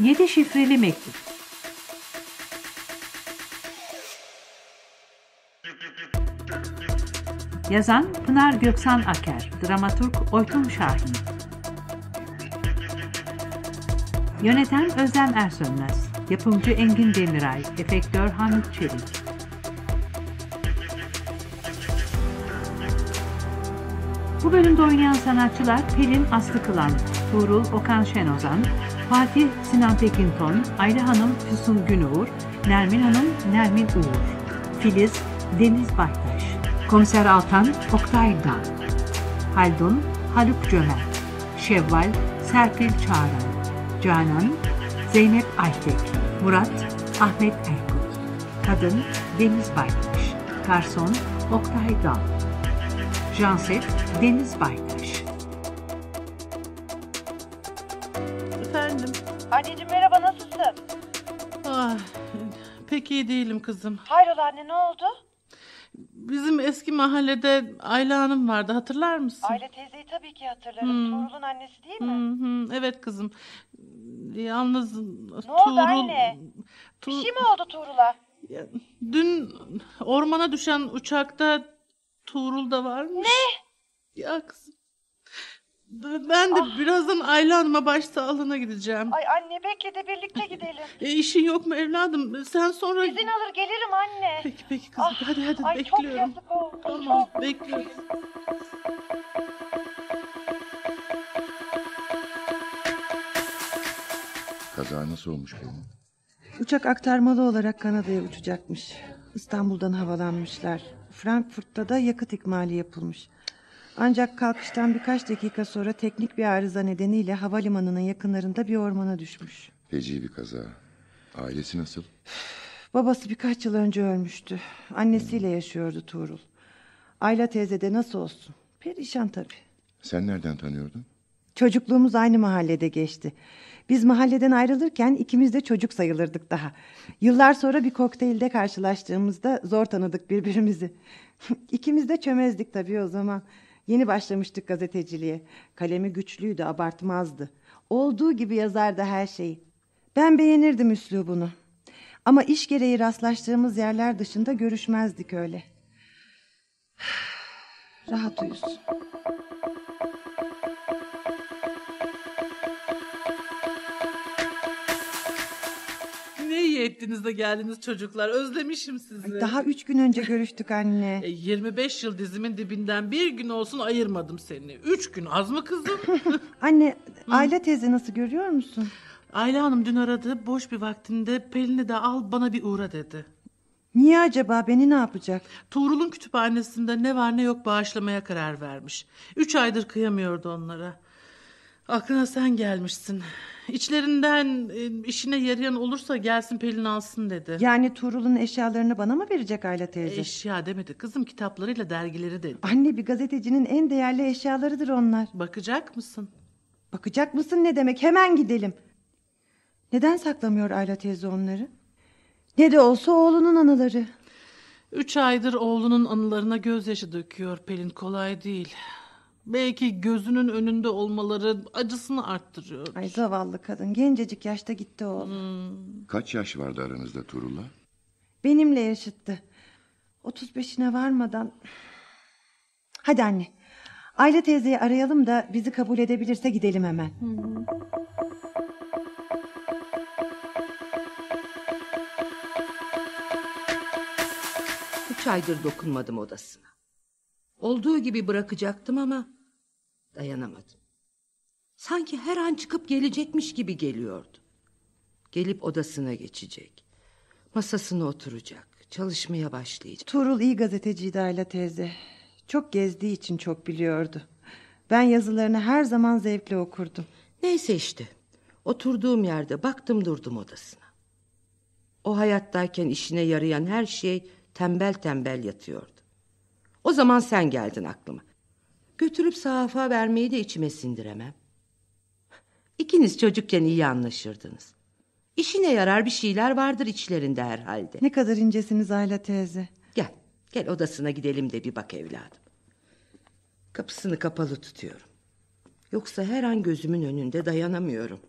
7 şifreli mektup. Yazan Pınar Göksan Aker, dramaturg Oytun Şahin. Yöneten Özlem Ersönmez, yapımcı Engin Demiray, efektör Hamit Çelik. Bu bölümde oynayan sanatçılar Pelin Aslı Kılan, Tuğrul Okan Şenozan, Fatih Sinan Tekinton, Ayla Hanım Füsun Günuğur, Nermin Hanım Nermin Uğur, Filiz Deniz Baytaş, Komiser Altan Oktay Dağ, Haldun Haluk Cömert, Şevval Serpil Çağran, Canan Zeynep Aytek, Murat Ahmet Erkut, Kadın Deniz Baytaş, Garson Oktay Dağ, Janset Deniz Baytaş. iyi değilim kızım. Hayrola anne ne oldu? Bizim eski mahallede Ayla Hanım vardı hatırlar mısın? Ayla teyzeyi tabii ki hatırlarım. Hmm. Tuğrul'un annesi değil mi? Hmm, hmm. Evet kızım. Yalnız ne Tuğrul... oldu anne? Tu... Bir şey mi oldu Tuğrul'a? Dün ormana düşen uçakta Tuğrul da varmış. Ne? Ya kızım. Ben de ah. birazdan Ayla Hanım'a başsağlığına gideceğim. Ay anne bekle de birlikte gidelim. E, işin yok mu evladım? Sen sonra... İzin alır gelirim anne. Peki peki kızım ah. hadi hadi Ay, bekliyorum. Ay çok yazık oldu. Tamam çok. bekliyorum. Kaza nasıl olmuş benim? Uçak aktarmalı olarak Kanada'ya uçacakmış. İstanbul'dan havalanmışlar. Frankfurt'ta da yakıt ikmali yapılmış. Ancak kalkıştan birkaç dakika sonra teknik bir arıza nedeniyle havalimanının yakınlarında bir ormana düşmüş. Feci bir kaza. Ailesi nasıl? Babası birkaç yıl önce ölmüştü. Annesiyle yaşıyordu Tuğrul. Ayla teyze de nasıl olsun? Perişan tabii. Sen nereden tanıyordun? Çocukluğumuz aynı mahallede geçti. Biz mahalleden ayrılırken ikimiz de çocuk sayılırdık daha. Yıllar sonra bir kokteylde karşılaştığımızda zor tanıdık birbirimizi. İkimiz de çömezdik tabii o zaman. Yeni başlamıştık gazeteciliğe. Kalemi güçlüydü, abartmazdı. Olduğu gibi yazardı her şeyi. Ben beğenirdim üslubunu. Ama iş gereği rastlaştığımız yerler dışında görüşmezdik öyle. Rahat uyusun. ettiniz de geldiniz çocuklar. Özlemişim sizi. Ay, daha üç gün önce görüştük anne. E, 25 yıl dizimin dibinden bir gün olsun ayırmadım seni. Üç gün az mı kızım? anne Ayla teyze nasıl görüyor musun? Ayla Hanım dün aradı. Boş bir vaktinde Pelin'i de al bana bir uğra dedi. Niye acaba beni ne yapacak? Tuğrul'un kütüphanesinde ne var ne yok bağışlamaya karar vermiş. Üç aydır kıyamıyordu onlara. Aklına sen gelmişsin. İçlerinden e, işine yarayan olursa gelsin Pelin alsın dedi. Yani Tuğrul'un eşyalarını bana mı verecek Ayla teyze? Eşya demedi kızım kitaplarıyla dergileri dedi. Anne bir gazetecinin en değerli eşyalarıdır onlar. Bakacak mısın? Bakacak mısın ne demek hemen gidelim. Neden saklamıyor Ayla teyze onları? Ne de olsa oğlunun anıları. Üç aydır oğlunun anılarına gözyaşı döküyor Pelin kolay değil. Belki gözünün önünde olmaları acısını arttırıyor. Ay zavallı kadın gencecik yaşta gitti oğlum. Hmm. Kaç yaş vardı aranızda Turula? Benimle yaşıttı. 35'ine varmadan... Hadi anne. Ayla teyzeyi arayalım da bizi kabul edebilirse gidelim hemen. Hı hmm. Üç aydır dokunmadım odasına. Olduğu gibi bırakacaktım ama Dayanamadım. Sanki her an çıkıp gelecekmiş gibi geliyordu. Gelip odasına geçecek. Masasına oturacak. Çalışmaya başlayacak. Tuğrul iyi gazeteciydi Ayla teyze. Çok gezdiği için çok biliyordu. Ben yazılarını her zaman zevkle okurdum. Neyse işte. Oturduğum yerde baktım durdum odasına. O hayattayken işine yarayan her şey tembel tembel yatıyordu. O zaman sen geldin aklıma. Götürüp sahafa vermeyi de içime sindiremem. İkiniz çocukken iyi anlaşırdınız. İşine yarar bir şeyler vardır içlerinde herhalde. Ne kadar incesiniz Ayla teyze. Gel, gel odasına gidelim de bir bak evladım. Kapısını kapalı tutuyorum. Yoksa her an gözümün önünde dayanamıyorum.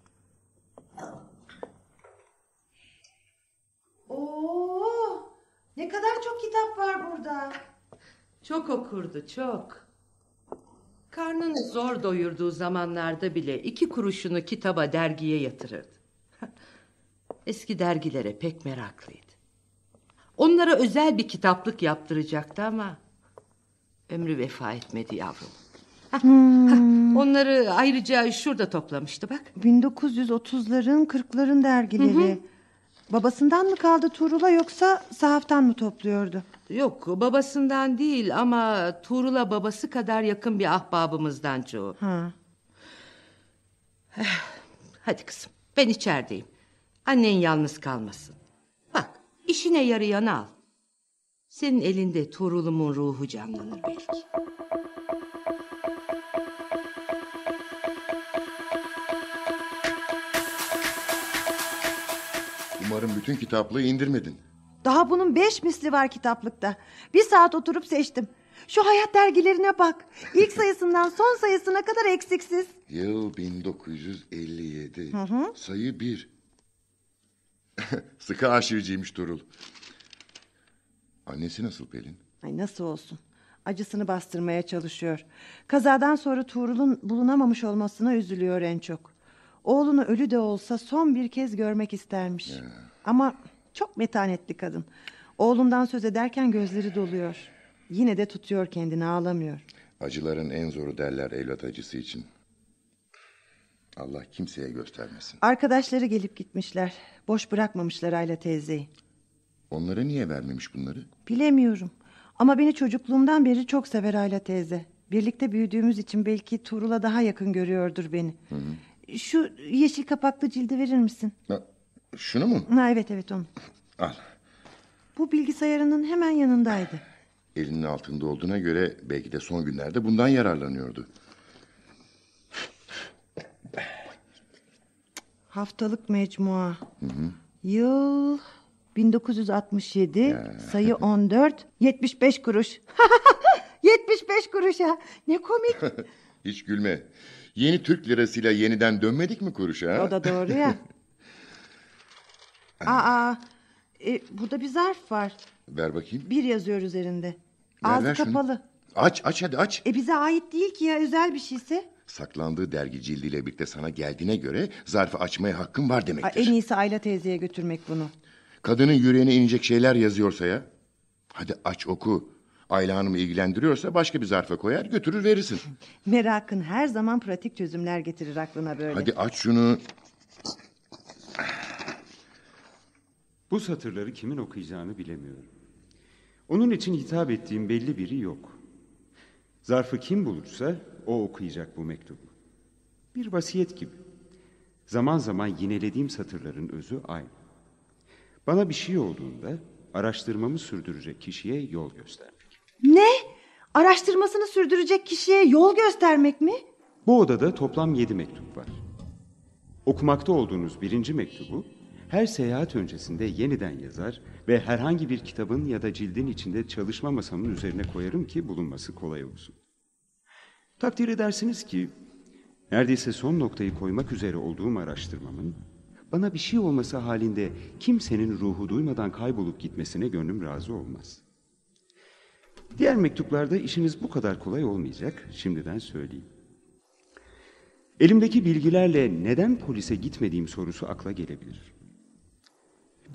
Oo! Ne kadar çok kitap var burada. Çok okurdu, çok karnını zor doyurduğu zamanlarda bile iki kuruşunu kitaba dergiye yatırırdı. Eski dergilere pek meraklıydı. Onlara özel bir kitaplık yaptıracaktı ama ömrü vefa etmedi yavrum. hmm. onları ayrıca şurada toplamıştı bak. 1930'ların 40'ların dergileri. Hı hı. Babasından mı kaldı Tuğrul'a yoksa sahaftan mı topluyordu? Yok babasından değil ama Tuğrul'a babası kadar yakın bir ahbabımızdan çoğu. Ha. Eh, hadi kızım ben içerideyim. Annen yalnız kalmasın. Bak işine yarayana al. Senin elinde Tuğrul'umun ruhu canlanır belki. Umarım bütün kitaplığı indirmedin. Daha bunun beş misli var kitaplıkta. Bir saat oturup seçtim. Şu hayat dergilerine bak. İlk sayısından son sayısına kadar eksiksiz. Yıl 1957. Hı hı. Sayı bir. Sıkı arşivciymiş Turul. Annesi nasıl Pelin? Ay nasıl olsun. Acısını bastırmaya çalışıyor. Kazadan sonra Tuğrul'un bulunamamış olmasına üzülüyor en çok. Oğlunu ölü de olsa son bir kez görmek istermiş. Ama çok metanetli kadın. Oğlundan söz ederken gözleri doluyor. Yine de tutuyor kendini ağlamıyor. Acıların en zoru derler evlat acısı için. Allah kimseye göstermesin. Arkadaşları gelip gitmişler. Boş bırakmamışlar Ayla teyzeyi. Onlara niye vermemiş bunları? Bilemiyorum. Ama beni çocukluğumdan beri çok sever Ayla teyze. Birlikte büyüdüğümüz için belki Tuğrul'a daha yakın görüyordur beni. Hı hı. Şu yeşil kapaklı cildi verir misin? şunu mu? evet evet onu. Al. Bu bilgisayarının hemen yanındaydı. Elinin altında olduğuna göre belki de son günlerde bundan yararlanıyordu. Haftalık mecmua. Hı hı. Yıl 1967, ya. sayı 14, 75 kuruş. 75 kuruş ya. Ne komik. Hiç gülme. Yeni Türk lirasıyla yeniden dönmedik mi kuruşa? O da doğru ya. Aa, e, burada bir zarf var. Ver bakayım. Bir yazıyor üzerinde. Ağzı ver şunu. kapalı. Aç aç hadi aç. E bize ait değil ki ya özel bir şeyse. Saklandığı dergi cildiyle birlikte sana geldiğine göre zarfı açmaya hakkın var Aa, en iyisi Ayla teyzeye götürmek bunu. Kadının yüreğine inecek şeyler yazıyorsa ya. Hadi aç oku. Ayla Hanım ilgilendiriyorsa başka bir zarfa koyar götürür verirsin. Merakın her zaman pratik çözümler getirir aklına böyle. Hadi aç şunu. Bu satırları kimin okuyacağını bilemiyorum. Onun için hitap ettiğim belli biri yok. Zarfı kim bulursa o okuyacak bu mektubu. Bir vasiyet gibi. Zaman zaman yinelediğim satırların özü aynı. Bana bir şey olduğunda araştırmamı sürdürecek kişiye yol göster. Ne? Araştırmasını sürdürecek kişiye yol göstermek mi? Bu odada toplam yedi mektup var. Okumakta olduğunuz birinci mektubu her seyahat öncesinde yeniden yazar ve herhangi bir kitabın ya da cildin içinde çalışma masamın üzerine koyarım ki bulunması kolay olsun. Takdir edersiniz ki neredeyse son noktayı koymak üzere olduğum araştırmamın bana bir şey olması halinde kimsenin ruhu duymadan kaybolup gitmesine gönlüm razı olmaz.'' Diğer mektuplarda işiniz bu kadar kolay olmayacak, şimdiden söyleyeyim. Elimdeki bilgilerle neden polise gitmediğim sorusu akla gelebilir.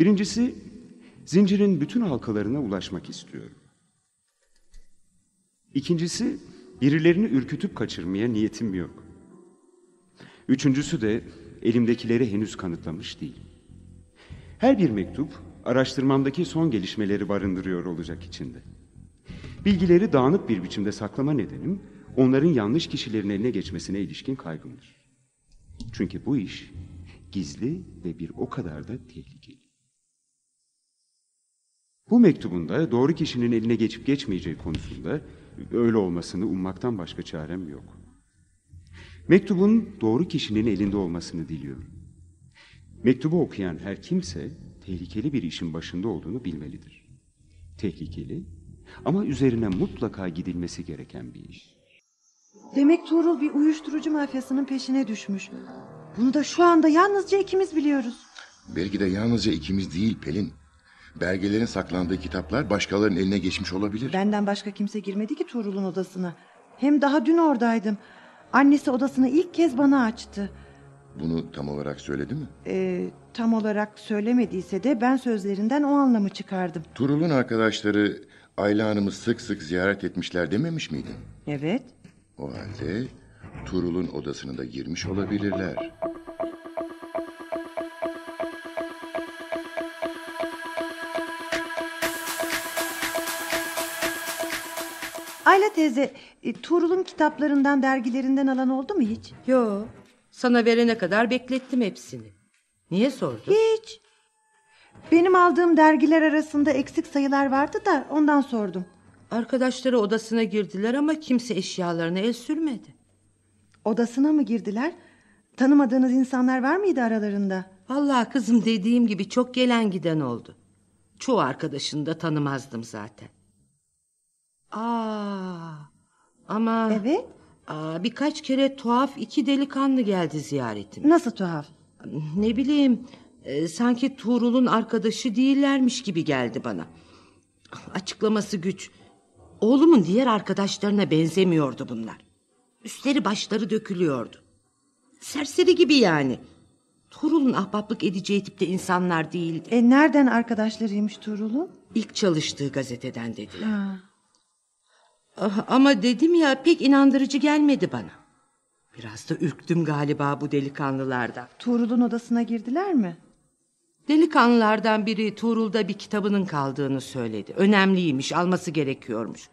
Birincisi, zincirin bütün halkalarına ulaşmak istiyorum. İkincisi, birilerini ürkütüp kaçırmaya niyetim yok. Üçüncüsü de elimdekileri henüz kanıtlamış değil. Her bir mektup araştırmamdaki son gelişmeleri barındırıyor olacak içinde.'' Bilgileri dağınık bir biçimde saklama nedenim onların yanlış kişilerin eline geçmesine ilişkin kaygımdır. Çünkü bu iş gizli ve bir o kadar da tehlikeli. Bu mektubunda doğru kişinin eline geçip geçmeyeceği konusunda öyle olmasını ummaktan başka çarem yok. Mektubun doğru kişinin elinde olmasını diliyorum. Mektubu okuyan her kimse tehlikeli bir işin başında olduğunu bilmelidir. Tehlikeli ama üzerine mutlaka gidilmesi gereken bir iş. Demek Tuğrul bir uyuşturucu mafyasının peşine düşmüş. Bunu da şu anda yalnızca ikimiz biliyoruz. Belki de yalnızca ikimiz değil Pelin. Belgelerin saklandığı kitaplar başkalarının eline geçmiş olabilir. Benden başka kimse girmedi ki Tuğrul'un odasına. Hem daha dün oradaydım. Annesi odasını ilk kez bana açtı. Bunu tam olarak söyledi mi? Ee, tam olarak söylemediyse de ben sözlerinden o anlamı çıkardım. Turul'un arkadaşları Ayla Hanım'ı sık sık ziyaret etmişler dememiş miydin? Evet. O halde Turul'un odasını da girmiş olabilirler. Ayla teyze, e, Turulun kitaplarından, dergilerinden alan oldu mu hiç? Yo, sana verene kadar beklettim hepsini. Niye sordun? Hiç. Benim aldığım dergiler arasında eksik sayılar vardı da ondan sordum. Arkadaşları odasına girdiler ama kimse eşyalarına el sürmedi. Odasına mı girdiler? Tanımadığınız insanlar var mıydı aralarında? Allah kızım dediğim gibi çok gelen giden oldu. Çoğu arkadaşını da tanımazdım zaten. Aa, ama... Evet? Aa, birkaç kere tuhaf iki delikanlı geldi ziyaretim. Nasıl tuhaf? Ne bileyim e, sanki Tuğrul'un arkadaşı değillermiş gibi geldi bana. Açıklaması güç. Oğlumun diğer arkadaşlarına benzemiyordu bunlar. Üstleri başları dökülüyordu. Serseri gibi yani. Tuğrul'un ahbaplık edeceği tipte insanlar değildi. E nereden arkadaşlarıymış Tuğrul'un? İlk çalıştığı gazeteden dediler. Ha. Ah, ama dedim ya pek inandırıcı gelmedi bana. Biraz da ürktüm galiba bu delikanlılarda. Tuğrul'un odasına girdiler mi? Delikanlılardan biri Tuğrul'da bir kitabının kaldığını söyledi. Önemliymiş, alması gerekiyormuş.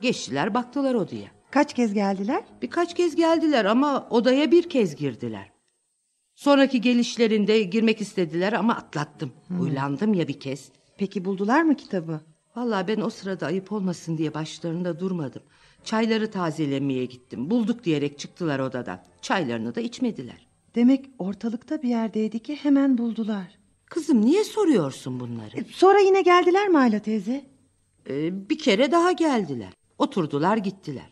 Geçtiler baktılar odaya. Kaç kez geldiler? Birkaç kez geldiler ama odaya bir kez girdiler. Sonraki gelişlerinde girmek istediler ama atlattım. Hmm. Uylandım ya bir kez. Peki buldular mı kitabı? Valla ben o sırada ayıp olmasın diye başlarında durmadım. Çayları tazelemeye gittim. Bulduk diyerek çıktılar odadan. Çaylarını da içmediler. Demek ortalıkta bir yerdeydi ki hemen buldular. Kızım niye soruyorsun bunları? E, sonra yine geldiler mi Ayla teyze? Ee, bir kere daha geldiler. Oturdular gittiler.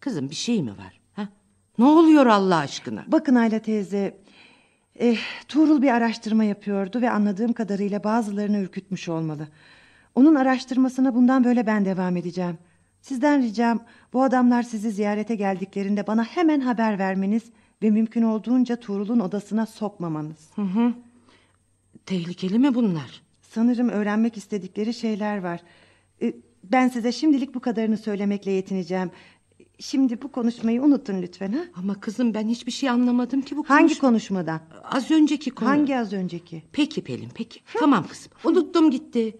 Kızım bir şey mi var? Ha? Ne oluyor Allah aşkına? Bakın Ayla teyze... E, Tuğrul bir araştırma yapıyordu ve anladığım kadarıyla bazılarını ürkütmüş olmalı. Onun araştırmasına bundan böyle ben devam edeceğim. Sizden ricam bu adamlar sizi ziyarete geldiklerinde bana hemen haber vermeniz ve mümkün olduğunca Tuğrul'un odasına sokmamanız. Hı hı. Tehlikeli mi bunlar? Sanırım öğrenmek istedikleri şeyler var. Ee, ben size şimdilik bu kadarını söylemekle yetineceğim. Şimdi bu konuşmayı unutun lütfen ha. Ama kızım ben hiçbir şey anlamadım ki bu konuş... Hangi konuşmadan? Az önceki konu. Hangi az önceki? Peki Pelin peki. Hı. Tamam kızım unuttum gitti.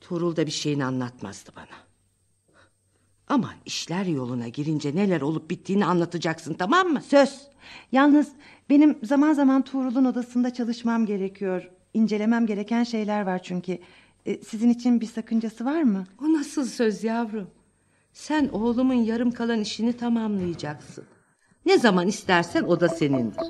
Tuğrul da bir şeyini anlatmazdı bana. Ama işler yoluna girince neler olup bittiğini anlatacaksın tamam mı? Söz. Yalnız benim zaman zaman Tuğrul'un odasında çalışmam gerekiyor. İncelemem gereken şeyler var çünkü. E, sizin için bir sakıncası var mı? O nasıl söz yavrum? Sen oğlumun yarım kalan işini tamamlayacaksın. Ne zaman istersen o da senindir.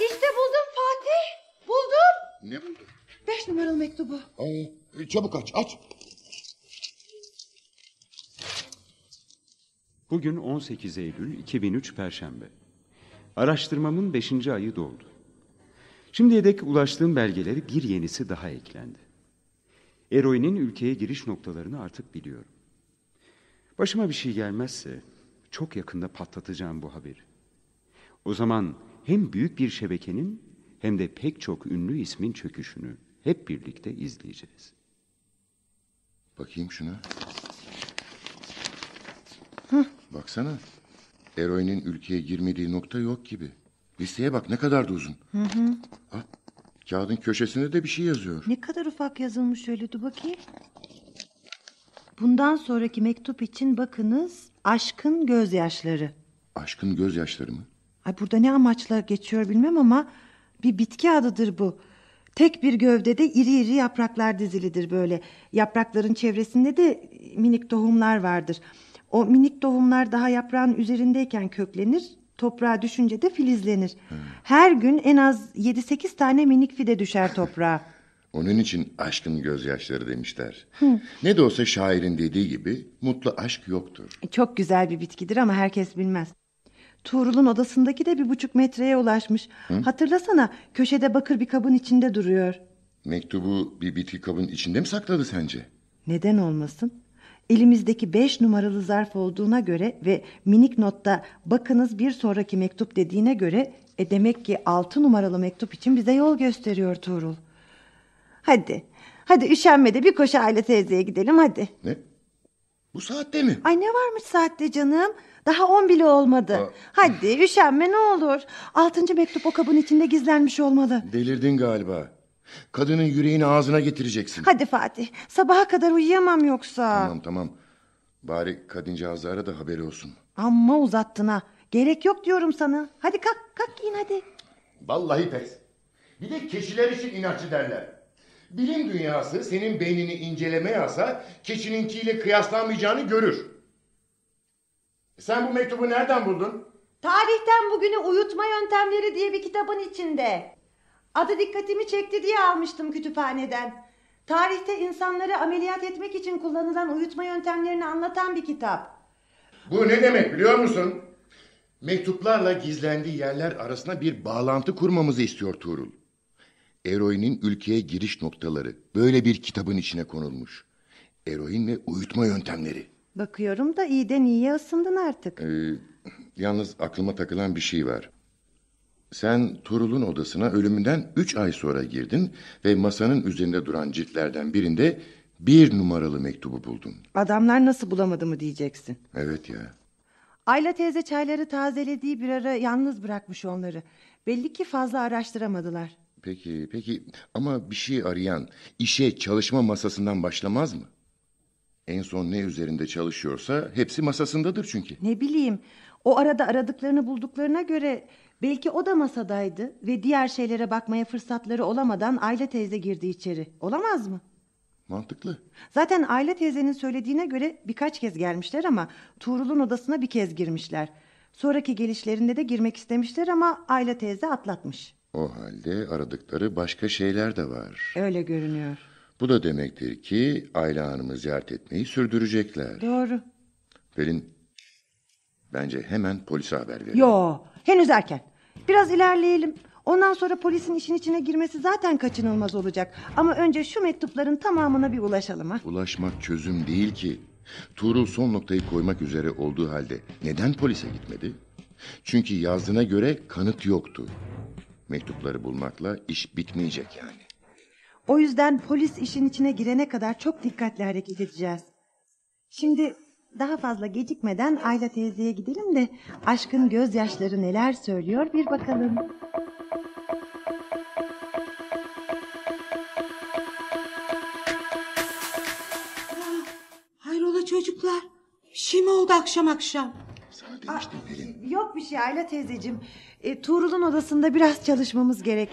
İşte buldum Fatih. Buldum. Ne buldun? Beş numaralı mektubu. Aa, ee? E, çabuk aç, aç. Bugün 18 Eylül 2003 Perşembe. Araştırmamın 5. ayı doldu. Şimdiye dek ulaştığım belgeleri bir yenisi daha eklendi. Eroinin ülkeye giriş noktalarını artık biliyorum. Başıma bir şey gelmezse çok yakında patlatacağım bu haberi. O zaman hem büyük bir şebekenin hem de pek çok ünlü ismin çöküşünü hep birlikte izleyeceğiz. Bakayım şuna. Hı. Baksana. Eroinin ülkeye girmediği nokta yok gibi. Listeye bak ne kadar da uzun. Hı hı. Ah, kağıdın köşesinde de bir şey yazıyor. Ne kadar ufak yazılmış öyle dur bakayım. Bundan sonraki mektup için bakınız aşkın gözyaşları. Aşkın gözyaşları mı? Ay burada ne amaçla geçiyor bilmem ama bir bitki adıdır bu. Tek bir gövdede iri iri yapraklar dizilidir böyle. Yaprakların çevresinde de minik tohumlar vardır. O minik tohumlar daha yaprağın üzerindeyken köklenir, toprağa düşünce de filizlenir. Hmm. Her gün en az 7-8 tane minik fide düşer toprağa. Onun için aşkın gözyaşları demişler. Hı. Ne de olsa şairin dediği gibi mutlu aşk yoktur. E, çok güzel bir bitkidir ama herkes bilmez. Tuğrul'un odasındaki de bir buçuk metreye ulaşmış. Hı? Hatırlasana köşede bakır bir kabın içinde duruyor. Mektubu bir bitki kabın içinde mi sakladı sence? Neden olmasın? Elimizdeki beş numaralı zarf olduğuna göre ve minik notta bakınız bir sonraki mektup dediğine göre e demek ki altı numaralı mektup için bize yol gösteriyor Tuğrul. Hadi, hadi üşenme de bir koşu aile teyzeye gidelim hadi. Ne? Bu saatte mi? Ay ne varmış saatte canım? Daha on bile olmadı. Aa. Hadi üşenme ne olur. Altıncı mektup o kabın içinde gizlenmiş olmalı. Delirdin galiba. Kadının yüreğini ağzına getireceksin. Hadi Fatih sabaha kadar uyuyamam yoksa. Tamam tamam. Bari kadıncağız ara da haberi olsun. Amma uzattın ha. Gerek yok diyorum sana. Hadi kalk kalk giyin hadi. Vallahi pes. Bir de keçiler için inatçı derler. Bilim dünyası senin beynini incelemeye alsa keçininkiyle kıyaslanmayacağını görür. E sen bu mektubu nereden buldun? Tarihten bugüne uyutma yöntemleri diye bir kitabın içinde. Adı dikkatimi çekti diye almıştım kütüphaneden. Tarihte insanları ameliyat etmek için kullanılan uyutma yöntemlerini anlatan bir kitap. Bu ne demek biliyor musun? Mektuplarla gizlendiği yerler arasında bir bağlantı kurmamızı istiyor Tuğrul. Eroinin ülkeye giriş noktaları böyle bir kitabın içine konulmuş. Eroin ve uyutma yöntemleri. Bakıyorum da iyiden iyiye ısındın artık. Ee, yalnız aklıma takılan bir şey var. Sen Turul'un odasına ölümünden üç ay sonra girdin ve masanın üzerinde duran ciltlerden birinde bir numaralı mektubu buldun. Adamlar nasıl bulamadı mı diyeceksin. Evet ya. Ayla teyze çayları tazelediği bir ara yalnız bırakmış onları. Belli ki fazla araştıramadılar. Peki, peki ama bir şey arayan işe çalışma masasından başlamaz mı? En son ne üzerinde çalışıyorsa hepsi masasındadır çünkü. Ne bileyim o arada aradıklarını bulduklarına göre belki o da masadaydı ve diğer şeylere bakmaya fırsatları olamadan Ayla teyze girdi içeri. Olamaz mı? Mantıklı. Zaten Ayla teyzenin söylediğine göre birkaç kez gelmişler ama Tuğrul'un odasına bir kez girmişler. Sonraki gelişlerinde de girmek istemişler ama Ayla teyze atlatmış. O halde aradıkları başka şeyler de var. Öyle görünüyor. Bu da demektir ki Ayla Hanım'ı ziyaret etmeyi sürdürecekler. Doğru. Pelin, bence hemen polise haber verelim. Yo, henüz erken. Biraz ilerleyelim. Ondan sonra polisin işin içine girmesi zaten kaçınılmaz olacak. Ama önce şu mektupların tamamına bir ulaşalım. Ha? Ulaşmak çözüm değil ki. Tuğrul son noktayı koymak üzere olduğu halde neden polise gitmedi? Çünkü yazdığına göre kanıt yoktu. Mektupları bulmakla iş bitmeyecek yani. O yüzden polis işin içine girene kadar çok dikkatli hareket edeceğiz. Şimdi daha fazla gecikmeden Ayla teyzeye gidelim de aşkın gözyaşları neler söylüyor bir bakalım. Ah, hayrola çocuklar? Bir şey mi oldu akşam akşam? Sana demiştim ah, Pelin. Yok bir şey Ayla teyzeciğim. E, Tuğrul'un odasında biraz çalışmamız gerek.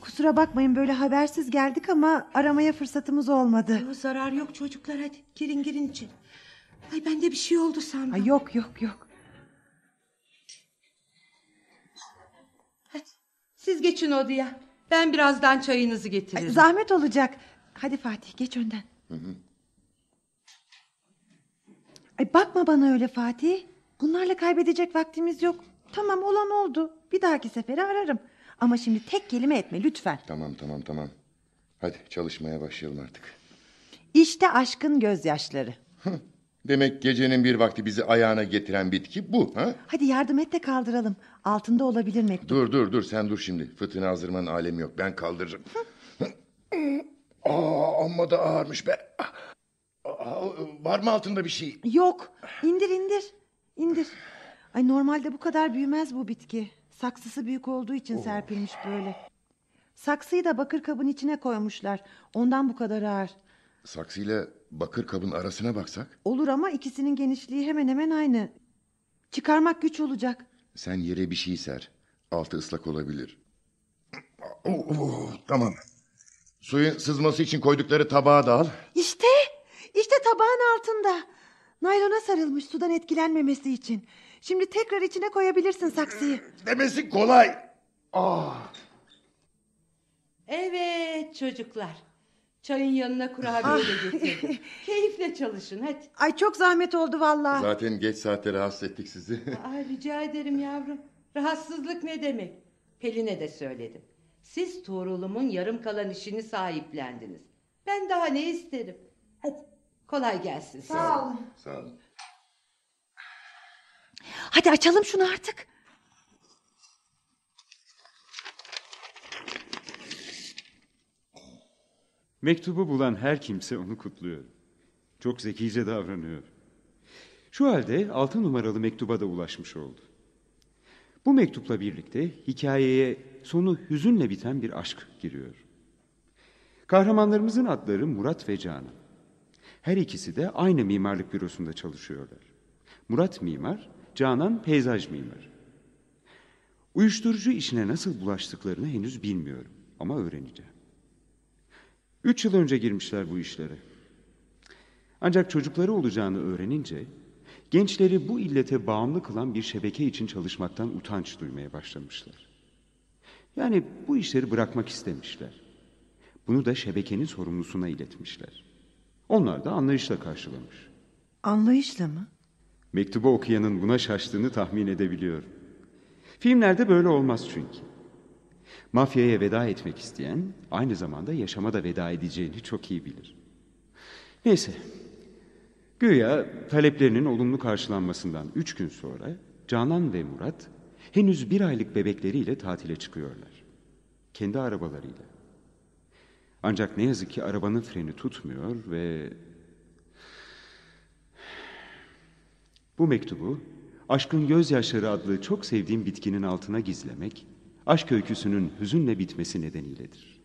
Kusura bakmayın böyle habersiz geldik ama aramaya fırsatımız olmadı. Yok, zarar yok çocuklar hadi girin girin için. Ay ben de bir şey oldu sandım. Ay yok yok yok. Hadi, siz geçin odaya. Ben birazdan çayınızı getiririm. Ay, zahmet olacak. Hadi Fatih geç önden. Hı hı. Ay bakma bana öyle Fatih. Bunlarla kaybedecek vaktimiz yok. Tamam olan oldu. Bir dahaki sefere ararım. Ama şimdi tek kelime etme lütfen. Tamam tamam tamam. Hadi çalışmaya başlayalım artık. İşte aşkın gözyaşları. Demek gecenin bir vakti bizi ayağına getiren bitki bu ha? Hadi yardım et de kaldıralım. Altında olabilir mektup. Dur dur dur sen dur şimdi. Fıtına hazırmanın alemi yok. Ben kaldırırım. Aa amma da ağırmış be. Aa, var mı altında bir şey? Yok. İndir indir. İndir. Ay normalde bu kadar büyümez bu bitki. Saksısı büyük olduğu için oh. serpilmiş böyle. Saksıyı da bakır kabın içine koymuşlar. Ondan bu kadar ağır. Saksıyla bakır kabın arasına baksak? Olur ama ikisinin genişliği hemen hemen aynı. Çıkarmak güç olacak. Sen yere bir şey ser. Altı ıslak olabilir. Oh, oh, tamam. Suyun sızması için koydukları tabağı da al. İşte, işte tabağın altında. Naylona sarılmış sudan etkilenmemesi için. Şimdi tekrar içine koyabilirsin saksıyı. Ee, demesi kolay. Ah. Evet çocuklar. Çayın yanına kurabiye de ah. getirdim. Keyifle çalışın hadi. Ay çok zahmet oldu vallahi. Zaten geç saatte rahatsız ettik sizi. Ay rica ederim yavrum. Rahatsızlık ne demek? Pelin'e de söyledim. Siz Tuğrul'umun yarım kalan işini sahiplendiniz. Ben daha ne isterim? Hadi kolay gelsin. Sağ olun. Sağ olun. Hadi açalım şunu artık. Mektubu bulan her kimse onu kutluyor. Çok zekice davranıyor. Şu halde altı numaralı mektuba da ulaşmış oldu. Bu mektupla birlikte hikayeye sonu hüzünle biten bir aşk giriyor. Kahramanlarımızın adları Murat ve Canan. Her ikisi de aynı mimarlık bürosunda çalışıyorlar. Murat mimar, Canan peyzaj mimarı. Uyuşturucu işine nasıl bulaştıklarını henüz bilmiyorum ama öğreneceğim. Üç yıl önce girmişler bu işlere. Ancak çocukları olacağını öğrenince gençleri bu illete bağımlı kılan bir şebeke için çalışmaktan utanç duymaya başlamışlar. Yani bu işleri bırakmak istemişler. Bunu da şebekenin sorumlusuna iletmişler. Onlar da anlayışla karşılamış. Anlayışla mı? Mektubu okuyanın buna şaştığını tahmin edebiliyorum. Filmlerde böyle olmaz çünkü. Mafyaya veda etmek isteyen aynı zamanda yaşama da veda edeceğini çok iyi bilir. Neyse, güya taleplerinin olumlu karşılanmasından üç gün sonra Canan ve Murat henüz bir aylık bebekleriyle tatile çıkıyorlar. Kendi arabalarıyla. Ancak ne yazık ki arabanın freni tutmuyor ve Bu mektubu Aşkın Gözyaşları adlı çok sevdiğim bitkinin altına gizlemek, aşk öyküsünün hüzünle bitmesi nedeniyledir.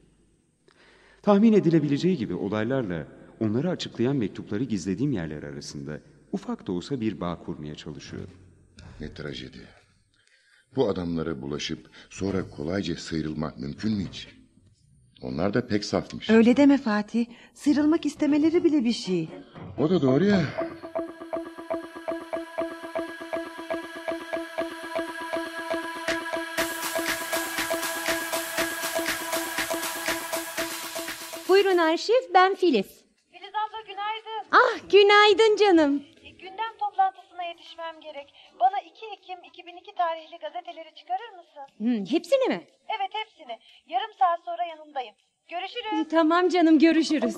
Tahmin edilebileceği gibi olaylarla onları açıklayan mektupları gizlediğim yerler arasında ufak da olsa bir bağ kurmaya çalışıyorum. Ne trajedi. Bu adamlara bulaşıp sonra kolayca sıyrılmak mümkün mü hiç? Onlar da pek safmış. Öyle deme Fatih. Sıyrılmak istemeleri bile bir şey. O da doğru ya. Buyurun arşiv, ben Filiz. Filiz abla günaydın. Ah günaydın canım. E, gündem toplantısına yetişmem gerek. Bana 2 Ekim 2002 tarihli gazeteleri çıkarır mısın? Hmm, hepsini mi? Evet hepsini. Yarım saat sonra yanındayım. Görüşürüz. tamam canım görüşürüz.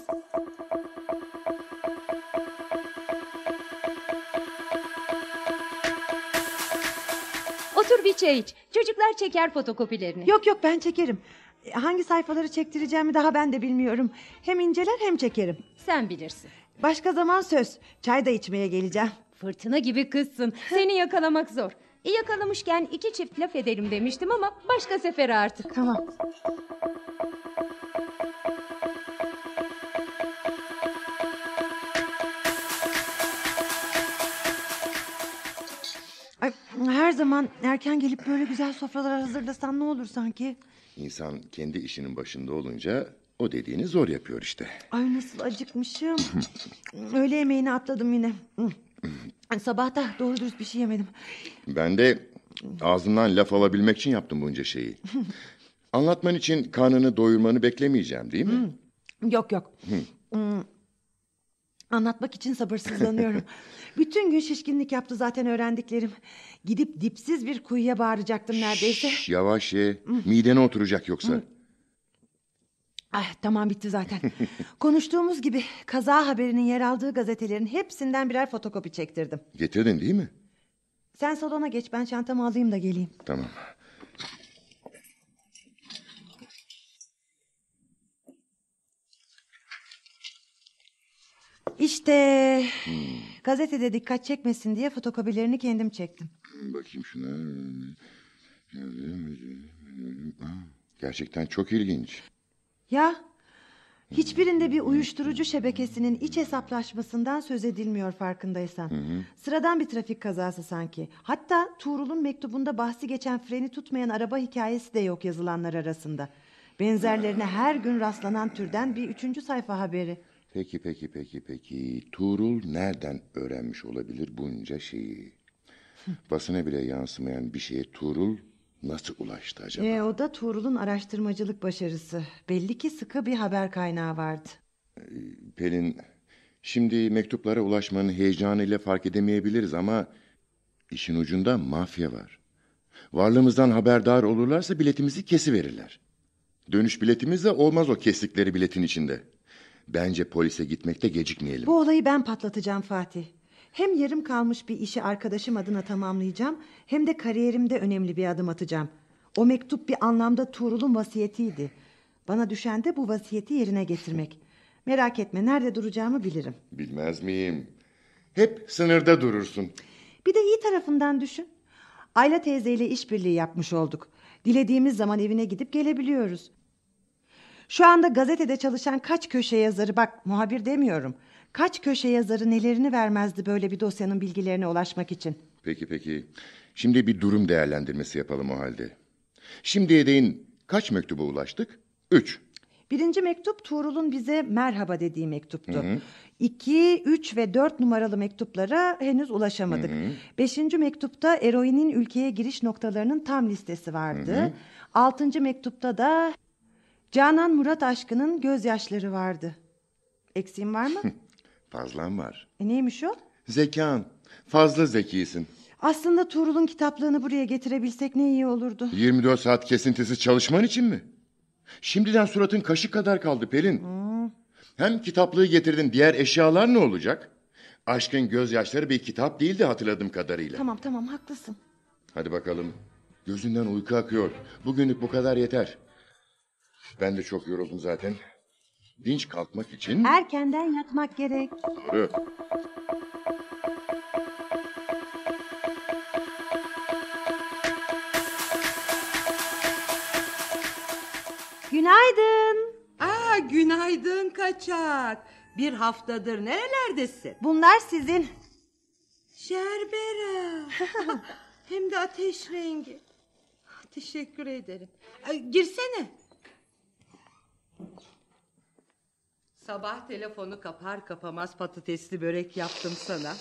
Otur bir çay iç. Çocuklar çeker fotokopilerini. Yok yok ben çekerim. Hangi sayfaları çektireceğimi daha ben de bilmiyorum. Hem inceler hem çekerim. Sen bilirsin. Başka zaman söz. Çay da içmeye geleceğim. Fırtına gibi kızsın. Seni yakalamak zor. E, yakalamışken iki çift laf edelim demiştim ama başka sefere artık. Tamam. her zaman erken gelip böyle güzel sofralar hazırlasan ne olur sanki? İnsan kendi işinin başında olunca o dediğini zor yapıyor işte. Ay nasıl acıkmışım. Öğle yemeğini atladım yine. Sabah da doğru dürüst bir şey yemedim. Ben de ağzından laf alabilmek için yaptım bunca şeyi. Anlatman için karnını doyurmanı beklemeyeceğim değil mi? Yok yok. Hmm, Anlatmak için sabırsızlanıyorum. Bütün gün şişkinlik yaptı zaten öğrendiklerim. Gidip dipsiz bir kuyuya bağıracaktım neredeyse. Şş, yavaş ye. Midene oturacak yoksa. Ah, tamam bitti zaten. Konuştuğumuz gibi kaza haberinin yer aldığı gazetelerin hepsinden birer fotokopi çektirdim. Getirdin değil mi? Sen salona geç ben çantamı alayım da geleyim. Tamam. İşte hmm. gazetede dikkat çekmesin diye fotokopilerini kendim çektim. Hmm, bakayım şuna. Gerçekten çok ilginç. Ya hiçbirinde bir uyuşturucu şebekesinin iç hesaplaşmasından söz edilmiyor farkındaysan. Hı hı. Sıradan bir trafik kazası sanki. Hatta Tuğrul'un mektubunda bahsi geçen freni tutmayan araba hikayesi de yok yazılanlar arasında. Benzerlerine her gün rastlanan türden bir üçüncü sayfa haberi. Peki peki peki peki. Tuğrul nereden öğrenmiş olabilir bunca şeyi? Basına bile yansımayan bir şeye Tuğrul nasıl ulaştı acaba? E, o da Tuğrul'un araştırmacılık başarısı. Belli ki sıkı bir haber kaynağı vardı. E, Pelin, şimdi mektuplara ulaşmanın heyecanıyla fark edemeyebiliriz ama... ...işin ucunda mafya var. Varlığımızdan haberdar olurlarsa biletimizi kesiverirler. Dönüş biletimiz de olmaz o kestikleri biletin içinde. Bence polise gitmekte gecikmeyelim. Bu olayı ben patlatacağım Fatih. Hem yarım kalmış bir işi arkadaşım adına tamamlayacağım... ...hem de kariyerimde önemli bir adım atacağım. O mektup bir anlamda Tuğrul'un vasiyetiydi. Bana düşen de bu vasiyeti yerine getirmek. Merak etme nerede duracağımı bilirim. Bilmez miyim? Hep sınırda durursun. Bir de iyi tarafından düşün. Ayla teyzeyle işbirliği yapmış olduk. Dilediğimiz zaman evine gidip gelebiliyoruz. Şu anda gazetede çalışan kaç köşe yazarı bak muhabir demiyorum. Kaç köşe yazarı nelerini vermezdi böyle bir dosyanın bilgilerine ulaşmak için? Peki peki. Şimdi bir durum değerlendirmesi yapalım o halde. Şimdiye değin kaç mektuba ulaştık? Üç. Birinci mektup Tuğrul'un bize merhaba dediği mektuptu. Hı hı. İki, üç ve dört numaralı mektuplara henüz ulaşamadık. Hı hı. Beşinci mektupta eroinin ülkeye giriş noktalarının tam listesi vardı. Hı hı. Altıncı mektupta da Canan Murat aşkının gözyaşları vardı. Eksiğin var mı? Fazlan var. E neymiş o? Zekan. Fazla zekisin. Aslında Tuğrul'un kitaplığını buraya getirebilsek ne iyi olurdu. 24 saat kesintisiz çalışman için mi? Şimdiden suratın kaşık kadar kaldı Pelin. Hmm. Hem kitaplığı getirdin diğer eşyalar ne olacak? Aşkın gözyaşları bir kitap değildi hatırladığım kadarıyla. Tamam tamam haklısın. Hadi bakalım. Gözünden uyku akıyor. Bugünlük bu kadar yeter. Ben de çok yoruldum zaten. Dinç kalkmak için... Erkenden yatmak gerek. Doğru. Günaydın. Aa, günaydın kaçak. Bir haftadır nerelerdesin? Bunlar sizin. Şerbera. Hem de ateş rengi. Teşekkür ederim. Ay, girsene. Sabah telefonu kapar kapamaz patatesli börek yaptım sana.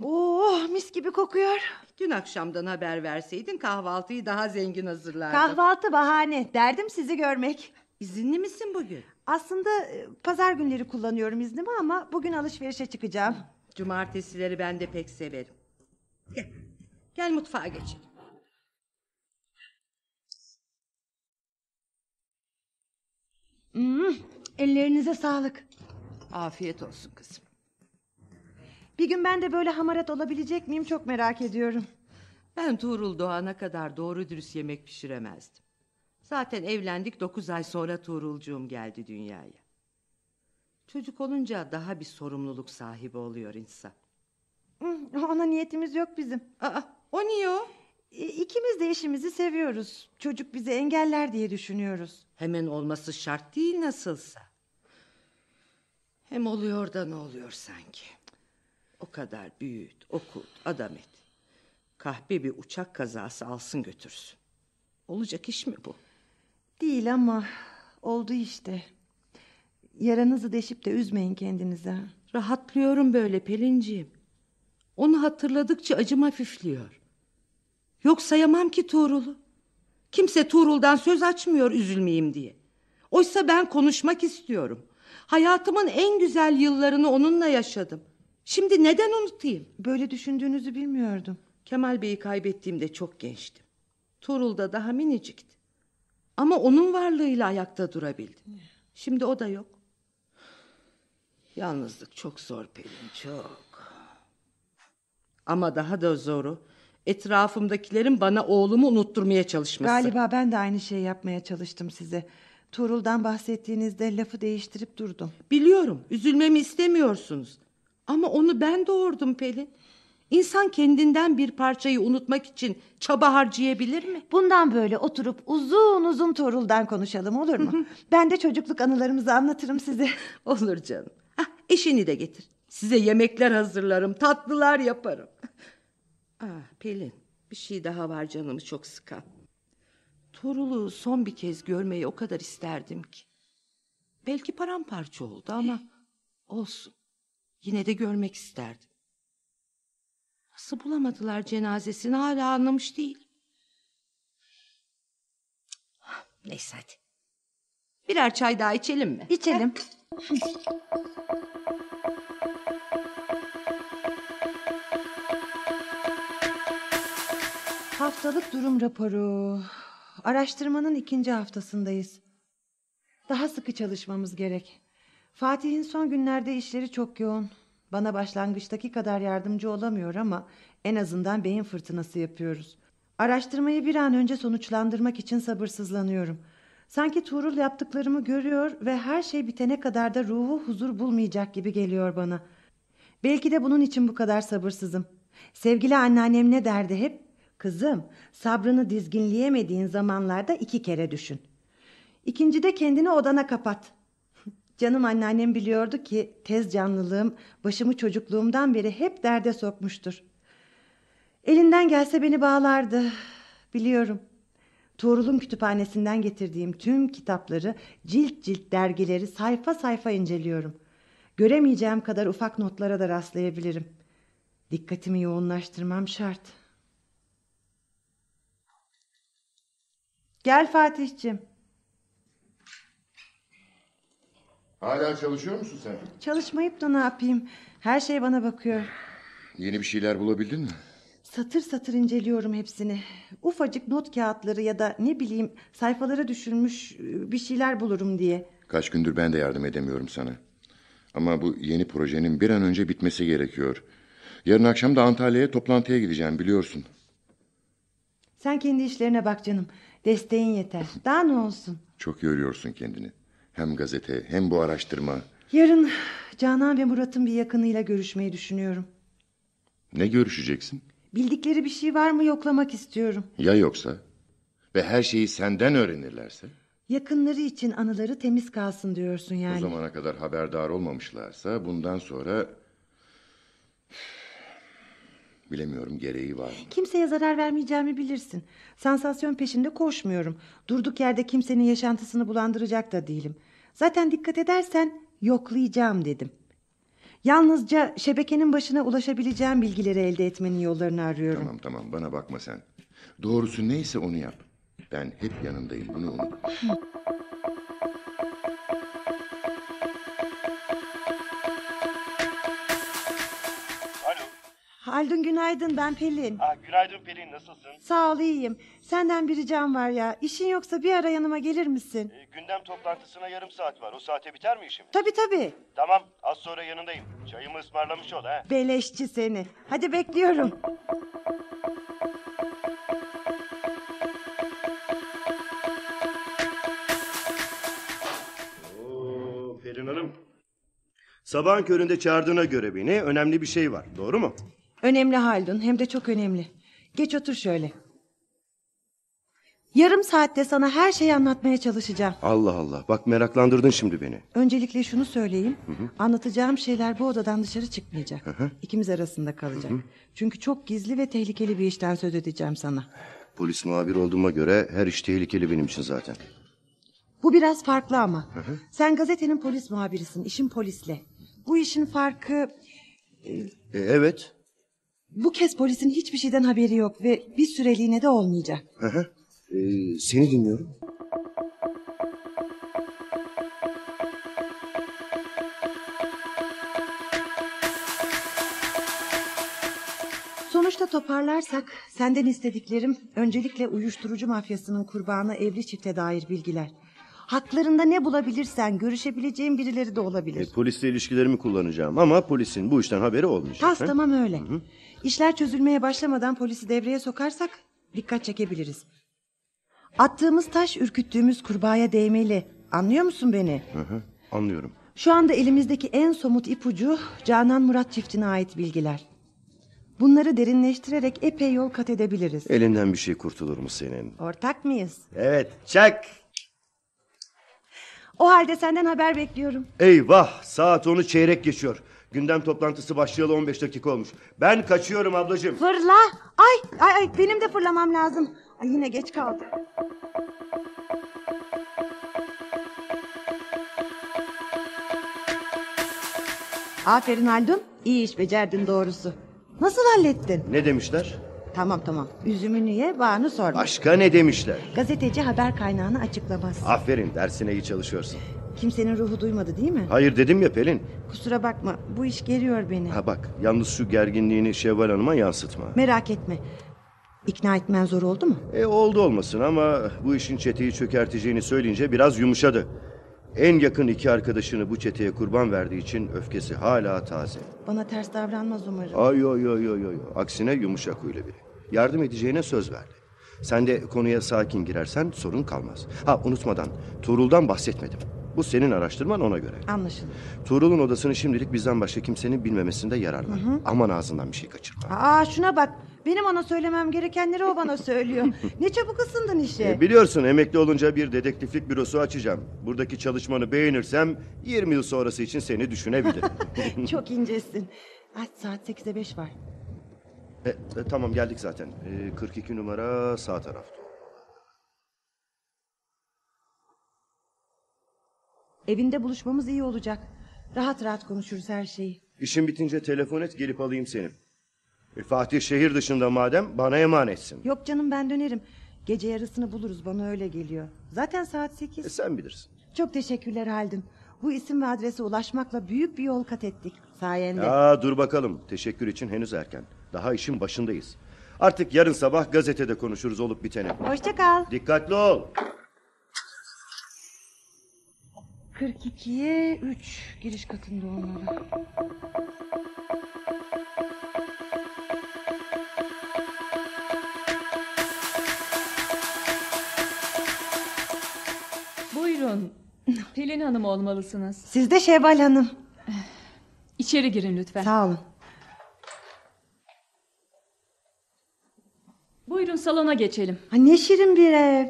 Oo oh, mis gibi kokuyor. Dün akşamdan haber verseydin kahvaltıyı daha zengin hazırlardım. Kahvaltı bahane. Derdim sizi görmek. İzinli misin bugün? Aslında e, pazar günleri kullanıyorum iznimi ama bugün alışverişe çıkacağım. Cumartesileri ben de pek severim. Gel, gel mutfağa geç. Hmm, ellerinize sağlık. Afiyet olsun kızım. Bir gün ben de böyle hamarat olabilecek miyim çok merak ediyorum. Ben Tuğrul doğana kadar doğru dürüst yemek pişiremezdim. Zaten evlendik dokuz ay sonra Tuğrulcuğum geldi dünyaya. Çocuk olunca daha bir sorumluluk sahibi oluyor insan. Hmm, ona niyetimiz yok bizim. Aa, o niye o? E, ikimiz de işimizi seviyoruz. Çocuk bizi engeller diye düşünüyoruz. Hemen olması şart değil nasılsa. Hem oluyor da ne oluyor sanki. O kadar büyüt, okut, adam et. Kahpe bir uçak kazası alsın götürsün. Olacak iş mi bu? Değil ama oldu işte. Yaranızı deşip de üzmeyin kendinize. Rahatlıyorum böyle Pelinciğim. Onu hatırladıkça acım hafifliyor. Yok sayamam ki Tuğrul'u. Kimse Tuğrul'dan söz açmıyor üzülmeyeyim diye. Oysa ben konuşmak istiyorum. Hayatımın en güzel yıllarını onunla yaşadım. Şimdi neden unutayım? Böyle düşündüğünüzü bilmiyordum. Kemal Bey'i kaybettiğimde çok gençtim. Tuğrul da daha minicikti. Ama onun varlığıyla ayakta durabildim. Şimdi o da yok. Yalnızlık çok zor Pelin çok. Ama daha da zoru etrafımdakilerin bana oğlumu unutturmaya çalışması. Galiba ben de aynı şeyi yapmaya çalıştım size. Tuğrul'dan bahsettiğinizde lafı değiştirip durdum. Biliyorum üzülmemi istemiyorsunuz. Ama onu ben doğurdum Pelin. İnsan kendinden bir parçayı unutmak için çaba harcayabilir mi? Bundan böyle oturup uzun uzun Torul'dan konuşalım olur mu? ben de çocukluk anılarımızı anlatırım size. olur canım. Hah, eşini de getir. Size yemekler hazırlarım, tatlılar yaparım. Aa, ah, Pelin bir şey daha var canımı çok sıkan. Torulu son bir kez görmeyi o kadar isterdim ki. Belki paramparça oldu ama olsun. Yine de görmek isterdim. Nasıl bulamadılar cenazesini hala anlamış değil. Neyse hadi. Birer çay daha içelim mi? İçelim. haftalık durum raporu. Araştırmanın ikinci haftasındayız. Daha sıkı çalışmamız gerek. Fatih'in son günlerde işleri çok yoğun. Bana başlangıçtaki kadar yardımcı olamıyor ama en azından beyin fırtınası yapıyoruz. Araştırmayı bir an önce sonuçlandırmak için sabırsızlanıyorum. Sanki Tuğrul yaptıklarımı görüyor ve her şey bitene kadar da ruhu huzur bulmayacak gibi geliyor bana. Belki de bunun için bu kadar sabırsızım. Sevgili anneannem ne derdi hep? Kızım, sabrını dizginleyemediğin zamanlarda iki kere düşün. İkinci de kendini odana kapat. Canım anneannem biliyordu ki tez canlılığım başımı çocukluğumdan beri hep derde sokmuştur. Elinden gelse beni bağlardı. Biliyorum. Tuğrul'un kütüphanesinden getirdiğim tüm kitapları, cilt cilt dergileri sayfa sayfa inceliyorum. Göremeyeceğim kadar ufak notlara da rastlayabilirim. Dikkatimi yoğunlaştırmam şart. Gel Fatihciğim. Hala çalışıyor musun sen? Çalışmayıp da ne yapayım? Her şey bana bakıyor. Yeni bir şeyler bulabildin mi? Satır satır inceliyorum hepsini. Ufacık not kağıtları ya da ne bileyim sayfalara düşürmüş ıı, bir şeyler bulurum diye. Kaç gündür ben de yardım edemiyorum sana. Ama bu yeni projenin bir an önce bitmesi gerekiyor. Yarın akşam da Antalya'ya toplantıya gideceğim biliyorsun. Sen kendi işlerine bak canım. Desteğin yeter. Daha ne olsun? Çok yoruyorsun kendini. Hem gazete hem bu araştırma. Yarın Canan ve Murat'ın bir yakınıyla görüşmeyi düşünüyorum. Ne görüşeceksin? Bildikleri bir şey var mı yoklamak istiyorum. Ya yoksa? Ve her şeyi senden öğrenirlerse? Yakınları için anıları temiz kalsın diyorsun yani. O zamana kadar haberdar olmamışlarsa bundan sonra Bilemiyorum gereği var mı? Kimseye zarar vermeyeceğimi bilirsin. Sansasyon peşinde koşmuyorum. Durduk yerde kimsenin yaşantısını bulandıracak da değilim. Zaten dikkat edersen yoklayacağım dedim. Yalnızca şebekenin başına ulaşabileceğim bilgileri elde etmenin yollarını arıyorum. Tamam tamam bana bakma sen. Doğrusu neyse onu yap. Ben hep yanındayım bunu unutma. Haldun günaydın ben Pelin. Aa, günaydın Pelin nasılsın? Sağ ol iyiyim. Senden bir ricam var ya. İşin yoksa bir ara yanıma gelir misin? E, gündem toplantısına yarım saat var. O saate biter mi işimiz? Tabii tabii. Tamam az sonra yanındayım. Çayımı ısmarlamış ol ha. Beleşçi seni. Hadi bekliyorum. Pelin Hanım. Sabahın köründe çağırdığına göre beni önemli bir şey var. Doğru mu? Önemli Haldun hem de çok önemli. Geç otur şöyle. Yarım saatte sana her şeyi anlatmaya çalışacağım. Allah Allah bak meraklandırdın şimdi beni. Öncelikle şunu söyleyeyim. Hı hı. Anlatacağım şeyler bu odadan dışarı çıkmayacak. Hı hı. İkimiz arasında kalacak. Hı hı. Çünkü çok gizli ve tehlikeli bir işten söz edeceğim sana. Polis muhabir olduğuma göre her iş tehlikeli benim için zaten. Bu biraz farklı ama. Hı hı. Sen gazetenin polis muhabirisin. işin polisle. Bu işin farkı... E, e evet. Bu kez polisin hiçbir şeyden haberi yok ve bir süreliğine de olmayacak. Aha, ee, seni dinliyorum. Sonuçta toparlarsak senden istediklerim öncelikle uyuşturucu mafyasının kurbanı evli çifte dair bilgiler. Haklarında ne bulabilirsen görüşebileceğim birileri de olabilir. E, polisle ilişkilerimi kullanacağım ama polisin bu işten haberi olmayacak. Tas he? tamam öyle. Hı-hı. İşler çözülmeye başlamadan polisi devreye sokarsak dikkat çekebiliriz. Attığımız taş ürküttüğümüz kurbağaya değmeli. Anlıyor musun beni? Hı hı, anlıyorum. Şu anda elimizdeki en somut ipucu Canan Murat çiftine ait bilgiler. Bunları derinleştirerek epey yol kat edebiliriz. Elinden bir şey kurtulur mu senin? Ortak mıyız? Evet, çak. O halde senden haber bekliyorum. Eyvah saat onu çeyrek geçiyor. Gündem toplantısı başlayalı 15 dakika olmuş. Ben kaçıyorum ablacığım. Fırla. Ay, ay, ay benim de fırlamam lazım. Ay, yine geç kaldım. Aferin Haldun. İyi iş becerdin doğrusu. Nasıl hallettin? Ne demişler? Tamam tamam. Üzümünü ye bağını sorma. Başka ne demişler? Gazeteci haber kaynağını açıklamaz. Aferin dersine iyi çalışıyorsun. Kimsenin ruhu duymadı değil mi? Hayır dedim ya Pelin. Kusura bakma bu iş geriyor beni. Ha bak yalnız şu gerginliğini Şevval Hanım'a yansıtma. Merak etme. İkna etmen zor oldu mu? E oldu olmasın ama bu işin çeteyi çökerteceğini söyleyince biraz yumuşadı. En yakın iki arkadaşını bu çeteye kurban verdiği için öfkesi hala taze. Bana ters davranmaz umarım. Ay yo yo yo yo. Aksine yumuşak huylu biri yardım edeceğine söz verdi. Sen de konuya sakin girersen sorun kalmaz. Ha unutmadan Tuğrul'dan bahsetmedim. Bu senin araştırman ona göre. Anlaşıldı. Tuğrul'un odasını şimdilik bizden başka kimsenin bilmemesinde yarar var. Hı hı. Aman ağzından bir şey kaçırma. Aa şuna bak. Benim ona söylemem gerekenleri o bana söylüyor. ne çabuk ısındın işe. E, biliyorsun emekli olunca bir dedektiflik bürosu açacağım. Buradaki çalışmanı beğenirsem 20 yıl sonrası için seni düşünebilirim. Çok incesin. Ay, saat 8'e 5 var. E, e, tamam geldik zaten. E, 42 numara sağ tarafta. Evinde buluşmamız iyi olacak. Rahat rahat konuşuruz her şeyi. İşin bitince telefon et gelip alayım seni. E, Fatih şehir dışında madem bana emanetsin. Yok canım ben dönerim. Gece yarısını buluruz bana öyle geliyor. Zaten saat sekiz. E, sen bilirsin. Çok teşekkürler Haldun. Bu isim ve adrese ulaşmakla büyük bir yol kat ettik. Sayende. Aa, dur bakalım. Teşekkür için henüz erken. Daha işin başındayız. Artık yarın sabah gazetede konuşuruz olup biteni. Hoşça kal. Dikkatli ol. 42'ye 3 giriş katında olmalı. Buyurun. Pelin Hanım olmalısınız. Siz de Şevval Hanım. İçeri girin lütfen. Sağ olun. Buyurun salona geçelim. Ha, ne şirin bir ev.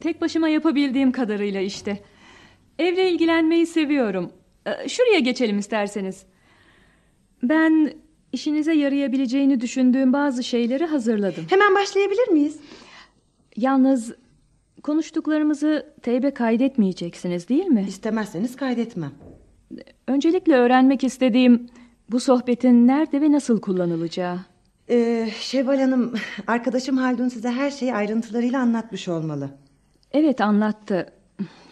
Tek başıma yapabildiğim kadarıyla işte. Evle ilgilenmeyi seviyorum. Ee, şuraya geçelim isterseniz. Ben işinize yarayabileceğini düşündüğüm bazı şeyleri hazırladım. Hemen başlayabilir miyiz? Yalnız konuştuklarımızı teybe kaydetmeyeceksiniz değil mi? İstemezseniz kaydetmem. Öncelikle öğrenmek istediğim bu sohbetin nerede ve nasıl kullanılacağı. Ee, Şevval Hanım, arkadaşım Haldun size her şeyi ayrıntılarıyla anlatmış olmalı. Evet anlattı.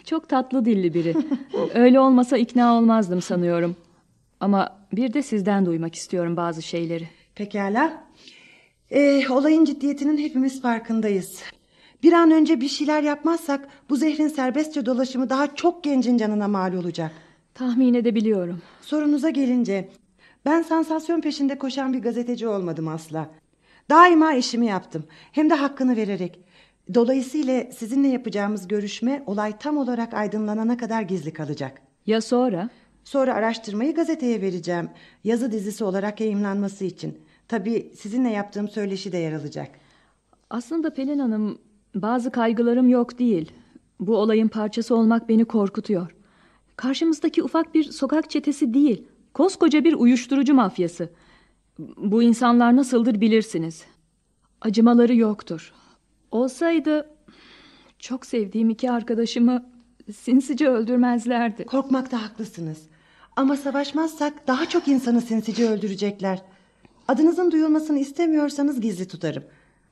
Çok tatlı dilli biri. Öyle olmasa ikna olmazdım sanıyorum. Ama bir de sizden duymak istiyorum bazı şeyleri. Pekala. Ee, olayın ciddiyetinin hepimiz farkındayız. Bir an önce bir şeyler yapmazsak bu zehrin serbestçe dolaşımı daha çok gencin canına mal olacak. Tahmin edebiliyorum. Sorunuza gelince ben sansasyon peşinde koşan bir gazeteci olmadım asla. Daima işimi yaptım. Hem de hakkını vererek. Dolayısıyla sizinle yapacağımız görüşme olay tam olarak aydınlanana kadar gizli kalacak. Ya sonra? Sonra araştırmayı gazeteye vereceğim. Yazı dizisi olarak yayımlanması için. Tabii sizinle yaptığım söyleşi de yer alacak. Aslında Pelin Hanım bazı kaygılarım yok değil. Bu olayın parçası olmak beni korkutuyor. Karşımızdaki ufak bir sokak çetesi değil, koskoca bir uyuşturucu mafyası. Bu insanlar nasıldır bilirsiniz. Acımaları yoktur. Olsaydı çok sevdiğim iki arkadaşımı sinsice öldürmezlerdi. Korkmakta haklısınız. Ama savaşmazsak daha çok insanı sinsice öldürecekler. Adınızın duyulmasını istemiyorsanız gizli tutarım.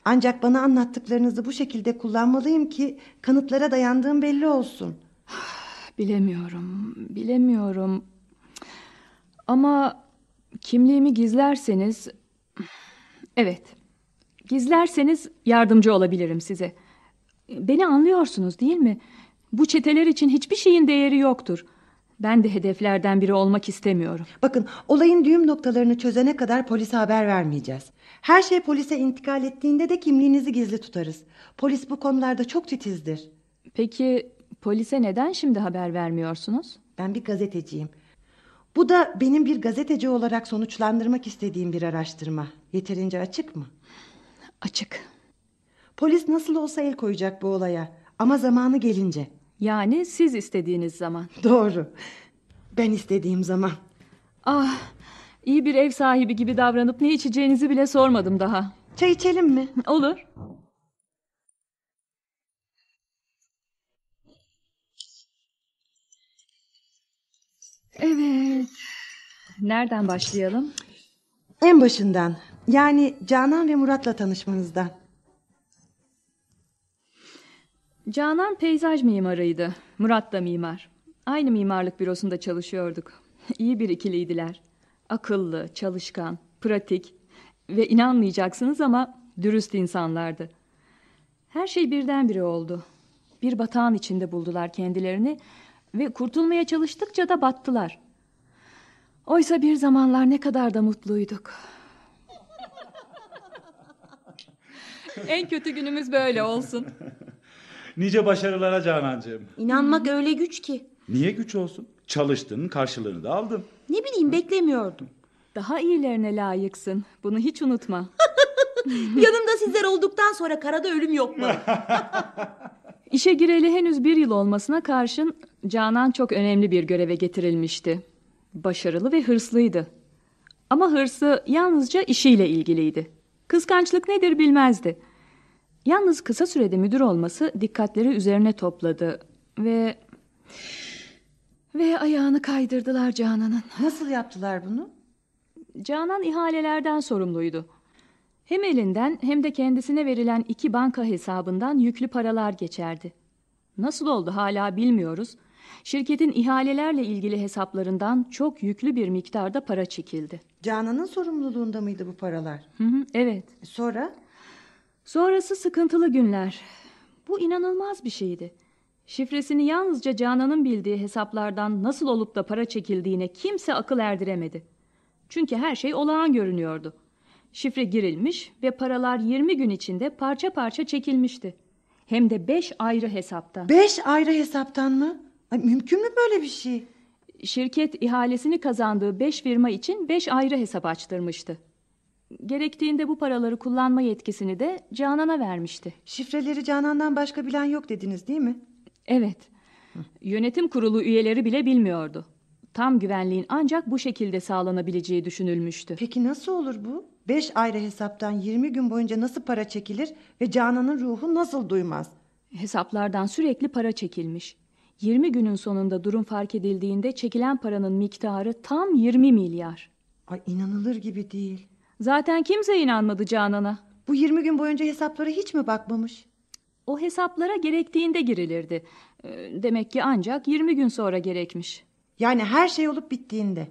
Ancak bana anlattıklarınızı bu şekilde kullanmalıyım ki kanıtlara dayandığım belli olsun. Bilemiyorum, bilemiyorum. Ama kimliğimi gizlerseniz... Evet, gizlerseniz yardımcı olabilirim size. Beni anlıyorsunuz değil mi? Bu çeteler için hiçbir şeyin değeri yoktur. Ben de hedeflerden biri olmak istemiyorum. Bakın olayın düğüm noktalarını çözene kadar polise haber vermeyeceğiz. Her şey polise intikal ettiğinde de kimliğinizi gizli tutarız. Polis bu konularda çok titizdir. Peki Polise neden şimdi haber vermiyorsunuz? Ben bir gazeteciyim. Bu da benim bir gazeteci olarak sonuçlandırmak istediğim bir araştırma. Yeterince açık mı? Açık. Polis nasıl olsa el koyacak bu olaya. Ama zamanı gelince. Yani siz istediğiniz zaman. Doğru. Ben istediğim zaman. Ah, iyi bir ev sahibi gibi davranıp ne içeceğinizi bile sormadım daha. Çay içelim mi? Olur. Evet. Nereden başlayalım? En başından. Yani Canan ve Murat'la tanışmanızdan. Canan peyzaj mimarıydı. Murat da mimar. Aynı mimarlık bürosunda çalışıyorduk. İyi bir ikiliydiler. Akıllı, çalışkan, pratik ve inanmayacaksınız ama dürüst insanlardı. Her şey birdenbire oldu. Bir batağın içinde buldular kendilerini ve kurtulmaya çalıştıkça da battılar. Oysa bir zamanlar ne kadar da mutluyduk. en kötü günümüz böyle olsun. Nice başarılara Canancığım. İnanmak öyle güç ki. Niye güç olsun? Çalıştın, karşılığını da aldın. Ne bileyim beklemiyordum. Daha iyilerine layıksın. Bunu hiç unutma. Yanımda sizler olduktan sonra karada ölüm yok mu? İşe gireli henüz bir yıl olmasına karşın Canan çok önemli bir göreve getirilmişti. Başarılı ve hırslıydı. Ama hırsı yalnızca işiyle ilgiliydi. Kıskançlık nedir bilmezdi. Yalnız kısa sürede müdür olması dikkatleri üzerine topladı ve... Ve ayağını kaydırdılar Canan'ın. Nasıl yaptılar bunu? Canan ihalelerden sorumluydu. Hem elinden hem de kendisine verilen iki banka hesabından yüklü paralar geçerdi. Nasıl oldu hala bilmiyoruz. Şirketin ihalelerle ilgili hesaplarından çok yüklü bir miktarda para çekildi. Canan'ın sorumluluğunda mıydı bu paralar? Hı hı, evet. E, sonra? Sonrası sıkıntılı günler. Bu inanılmaz bir şeydi. Şifresini yalnızca Canan'ın bildiği hesaplardan nasıl olup da para çekildiğine kimse akıl erdiremedi. Çünkü her şey olağan görünüyordu. Şifre girilmiş ve paralar 20 gün içinde parça parça çekilmişti. Hem de 5 ayrı hesaptan. 5 ayrı hesaptan mı? Ay, mümkün mü böyle bir şey? Şirket ihalesini kazandığı 5 firma için 5 ayrı hesap açtırmıştı. Gerektiğinde bu paraları kullanma yetkisini de Canan'a vermişti. Şifreleri Canan'dan başka bilen yok dediniz değil mi? Evet. Hı. Yönetim kurulu üyeleri bile bilmiyordu. Tam güvenliğin ancak bu şekilde sağlanabileceği düşünülmüştü. Peki nasıl olur bu? Beş ayrı hesaptan 20 gün boyunca nasıl para çekilir ve Canan'ın ruhu nasıl duymaz? Hesaplardan sürekli para çekilmiş. 20 günün sonunda durum fark edildiğinde çekilen paranın miktarı tam 20 milyar. Ay inanılır gibi değil. Zaten kimse inanmadı Canan'a. Bu 20 gün boyunca hesaplara hiç mi bakmamış? O hesaplara gerektiğinde girilirdi. Ee, demek ki ancak 20 gün sonra gerekmiş. Yani her şey olup bittiğinde.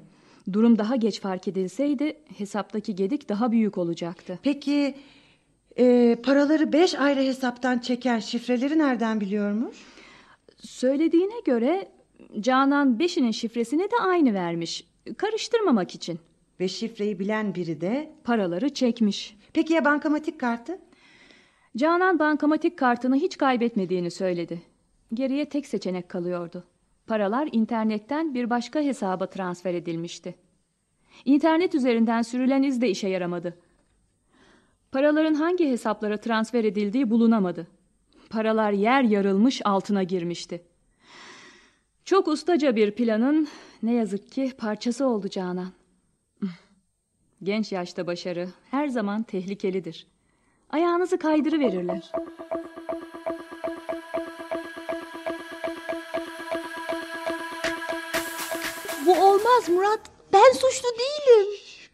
Durum daha geç fark edilseydi hesaptaki gedik daha büyük olacaktı. Peki e, paraları beş ayrı hesaptan çeken şifreleri nereden biliyormuş? Söylediğine göre Canan beşinin şifresini de aynı vermiş. Karıştırmamak için. Ve şifreyi bilen biri de... Paraları çekmiş. Peki ya bankamatik kartı? Canan bankamatik kartını hiç kaybetmediğini söyledi. Geriye tek seçenek kalıyordu. Paralar internetten bir başka hesaba transfer edilmişti. İnternet üzerinden sürülen iz de işe yaramadı. Paraların hangi hesaplara transfer edildiği bulunamadı. Paralar yer yarılmış altına girmişti. Çok ustaca bir planın ne yazık ki parçası oldu Canan. Genç yaşta başarı her zaman tehlikelidir. Ayağınızı kaydırıverirler. verirler. Bu olmaz Murat. Ben suçlu değilim.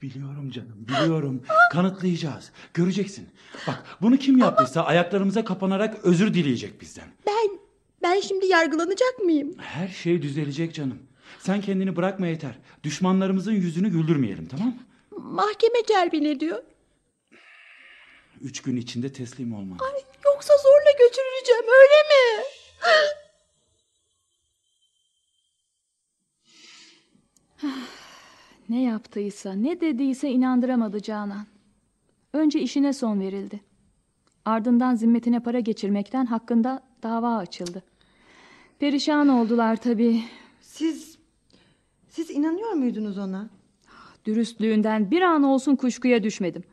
biliyorum canım biliyorum. Kanıtlayacağız. Göreceksin. Bak bunu kim yaptıysa ayaklarımıza kapanarak özür dileyecek bizden. Ben ben şimdi yargılanacak mıyım? Her şey düzelecek canım. Sen kendini bırakma yeter. Düşmanlarımızın yüzünü güldürmeyelim tamam mı? Mahkeme celbi ne diyor? Üç gün içinde teslim olman. Ay, yoksa zorla götürüleceğim öyle mi? Ah, ne yaptıysa, ne dediyse inandıramadı Canan. Önce işine son verildi. Ardından zimmetine para geçirmekten hakkında dava açıldı. Perişan oldular tabii. Siz, siz inanıyor muydunuz ona? Ah, dürüstlüğünden bir an olsun kuşkuya düşmedim.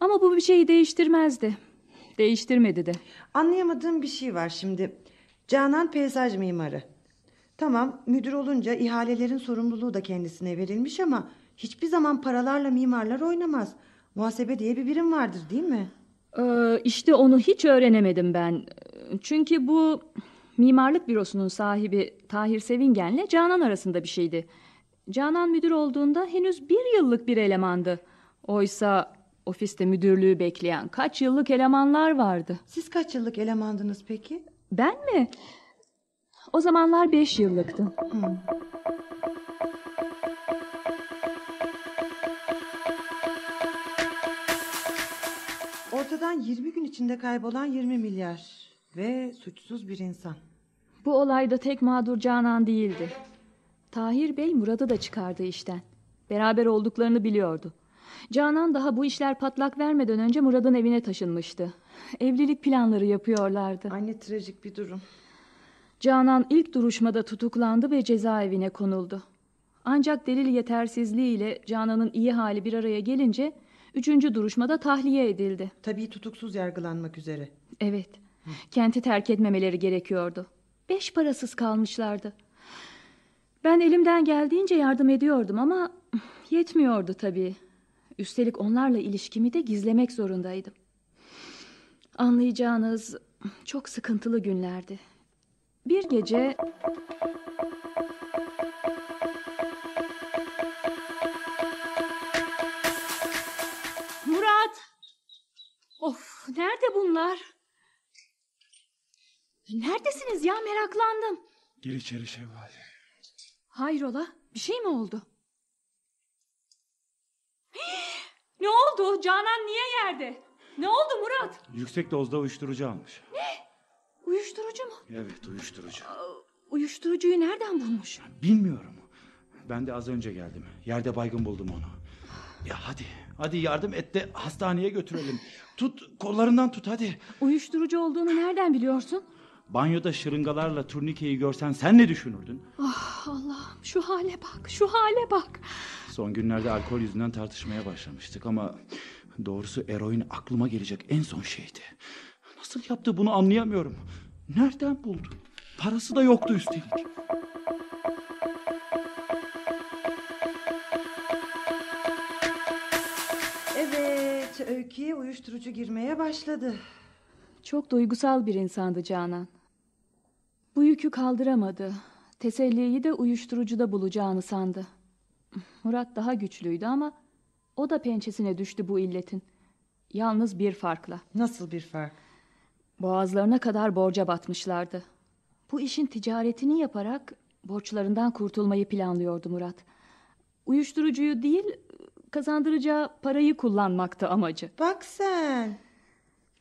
Ama bu bir şeyi değiştirmezdi. Değiştirmedi de. Anlayamadığım bir şey var şimdi. Canan peyzaj mimarı. Tamam müdür olunca ihalelerin sorumluluğu da kendisine verilmiş ama hiçbir zaman paralarla mimarlar oynamaz. Muhasebe diye bir birim vardır değil mi? Ee, işte onu hiç öğrenemedim ben. Çünkü bu mimarlık bürosunun sahibi Tahir Sevingen'le Canan arasında bir şeydi. Canan müdür olduğunda henüz bir yıllık bir elemandı. Oysa ofiste müdürlüğü bekleyen kaç yıllık elemanlar vardı. Siz kaç yıllık elemandınız peki? Ben mi? O zamanlar beş yıllıktı. Hmm. Ortadan 20 gün içinde kaybolan 20 milyar ve suçsuz bir insan. Bu olayda tek mağdur Canan değildi. Tahir Bey Murat'ı da çıkardı işten. Beraber olduklarını biliyordu. Canan daha bu işler patlak vermeden önce Murat'ın evine taşınmıştı. Evlilik planları yapıyorlardı. Anne trajik bir durum. Canan ilk duruşmada tutuklandı ve cezaevine konuldu. Ancak delil yetersizliği ile Canan'ın iyi hali bir araya gelince üçüncü duruşmada tahliye edildi. Tabii tutuksuz yargılanmak üzere. Evet. Kenti terk etmemeleri gerekiyordu. Beş parasız kalmışlardı. Ben elimden geldiğince yardım ediyordum ama yetmiyordu tabii. Üstelik onlarla ilişkimi de gizlemek zorundaydım. Anlayacağınız çok sıkıntılı günlerdi. Bir gece Murat! Of, nerede bunlar? Neredesiniz ya? Meraklandım. Gir içeri Şevval. Hayrola? Bir şey mi oldu? ne oldu? Canan niye yerde? Ne oldu Murat? Yüksek dozda uyuşturucu almış. Ne? Uyuşturucu mu? Evet uyuşturucu. Uyuşturucuyu nereden bulmuş? Bilmiyorum. Ben de az önce geldim. Yerde baygın buldum onu. Ya hadi, hadi yardım et de hastaneye götürelim. tut, kollarından tut hadi. Uyuşturucu olduğunu nereden biliyorsun? Banyoda şırıngalarla turnikeyi görsen sen ne düşünürdün? Ah Allah'ım şu hale bak, şu hale bak. Son günlerde alkol yüzünden tartışmaya başlamıştık ama... ...doğrusu eroin aklıma gelecek en son şeydi. Nasıl yaptı bunu anlayamıyorum. Nereden buldu? Parası da yoktu üstelik. Evet, Öykü'ye uyuşturucu girmeye başladı. Çok duygusal bir insandı Canan. Bu yükü kaldıramadı. Teselliyi de uyuşturucuda bulacağını sandı. Murat daha güçlüydü ama o da pençesine düştü bu illetin. Yalnız bir farkla. Nasıl bir fark? Boğazlarına kadar borca batmışlardı. Bu işin ticaretini yaparak borçlarından kurtulmayı planlıyordu Murat. Uyuşturucuyu değil, kazandıracağı parayı kullanmaktı amacı. Bak sen.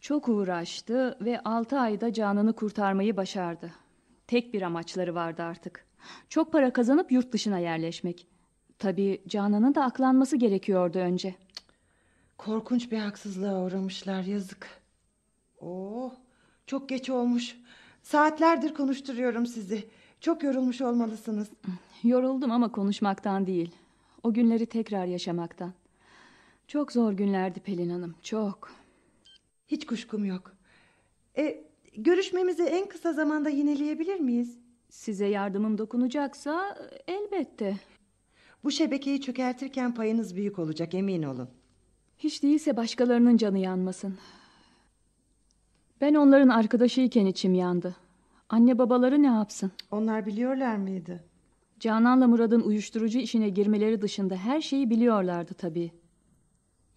Çok uğraştı ve altı ayda canını kurtarmayı başardı. Tek bir amaçları vardı artık. Çok para kazanıp yurt dışına yerleşmek. Tabii Canan'ın da aklanması gerekiyordu önce. Korkunç bir haksızlığa uğramışlar yazık. Oh çok geç olmuş. Saatlerdir konuşturuyorum sizi. Çok yorulmuş olmalısınız. Yoruldum ama konuşmaktan değil. O günleri tekrar yaşamaktan. Çok zor günlerdi Pelin Hanım, çok. Hiç kuşkum yok. E, görüşmemizi en kısa zamanda yineleyebilir miyiz? Size yardımım dokunacaksa elbette. Bu şebekeyi çökertirken payınız büyük olacak emin olun. Hiç değilse başkalarının canı yanmasın. Ben onların arkadaşıyken içim yandı. Anne babaları ne yapsın? Onlar biliyorlar mıydı? Canan'la Murad'ın uyuşturucu işine girmeleri dışında her şeyi biliyorlardı tabii.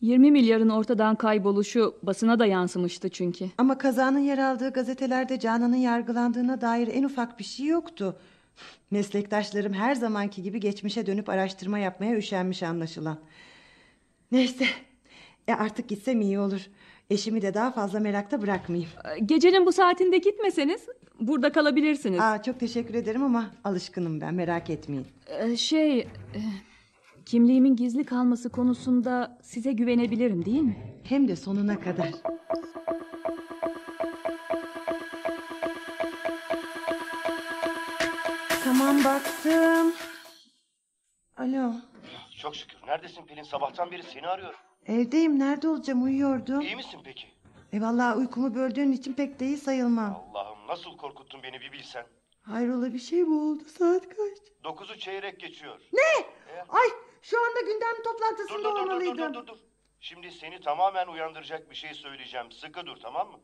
20 milyarın ortadan kayboluşu basına da yansımıştı çünkü. Ama kazanın yer aldığı gazetelerde Canan'ın yargılandığına dair en ufak bir şey yoktu. Meslektaşlarım her zamanki gibi geçmişe dönüp araştırma yapmaya üşenmiş anlaşılan. Neyse, e artık gitsem iyi olur. Eşimi de daha fazla merakta bırakmayayım. Ee, gecenin bu saatinde gitmeseniz burada kalabilirsiniz. Aa, çok teşekkür ederim ama alışkınım ben merak etmeyin. Ee, şey e, kimliğimin gizli kalması konusunda size güvenebilirim değil mi? Hem de sonuna kadar. Tamam baktım. Alo. Çok şükür. Neredesin Pelin? Sabahtan beri seni arıyorum. Evdeyim nerede olacağım uyuyordum. İyi misin peki? E vallahi uykumu böldüğün için pek de iyi sayılmam. Allah'ım nasıl korkuttun beni bir bilsen. Hayrola bir şey mi oldu saat kaç? Dokuzu çeyrek geçiyor. Ne? E? Ay şu anda gündem toplantısında dur, dur, dur, olmalıydım. Dur dur dur dur. Şimdi seni tamamen uyandıracak bir şey söyleyeceğim. Sıkı dur tamam mı?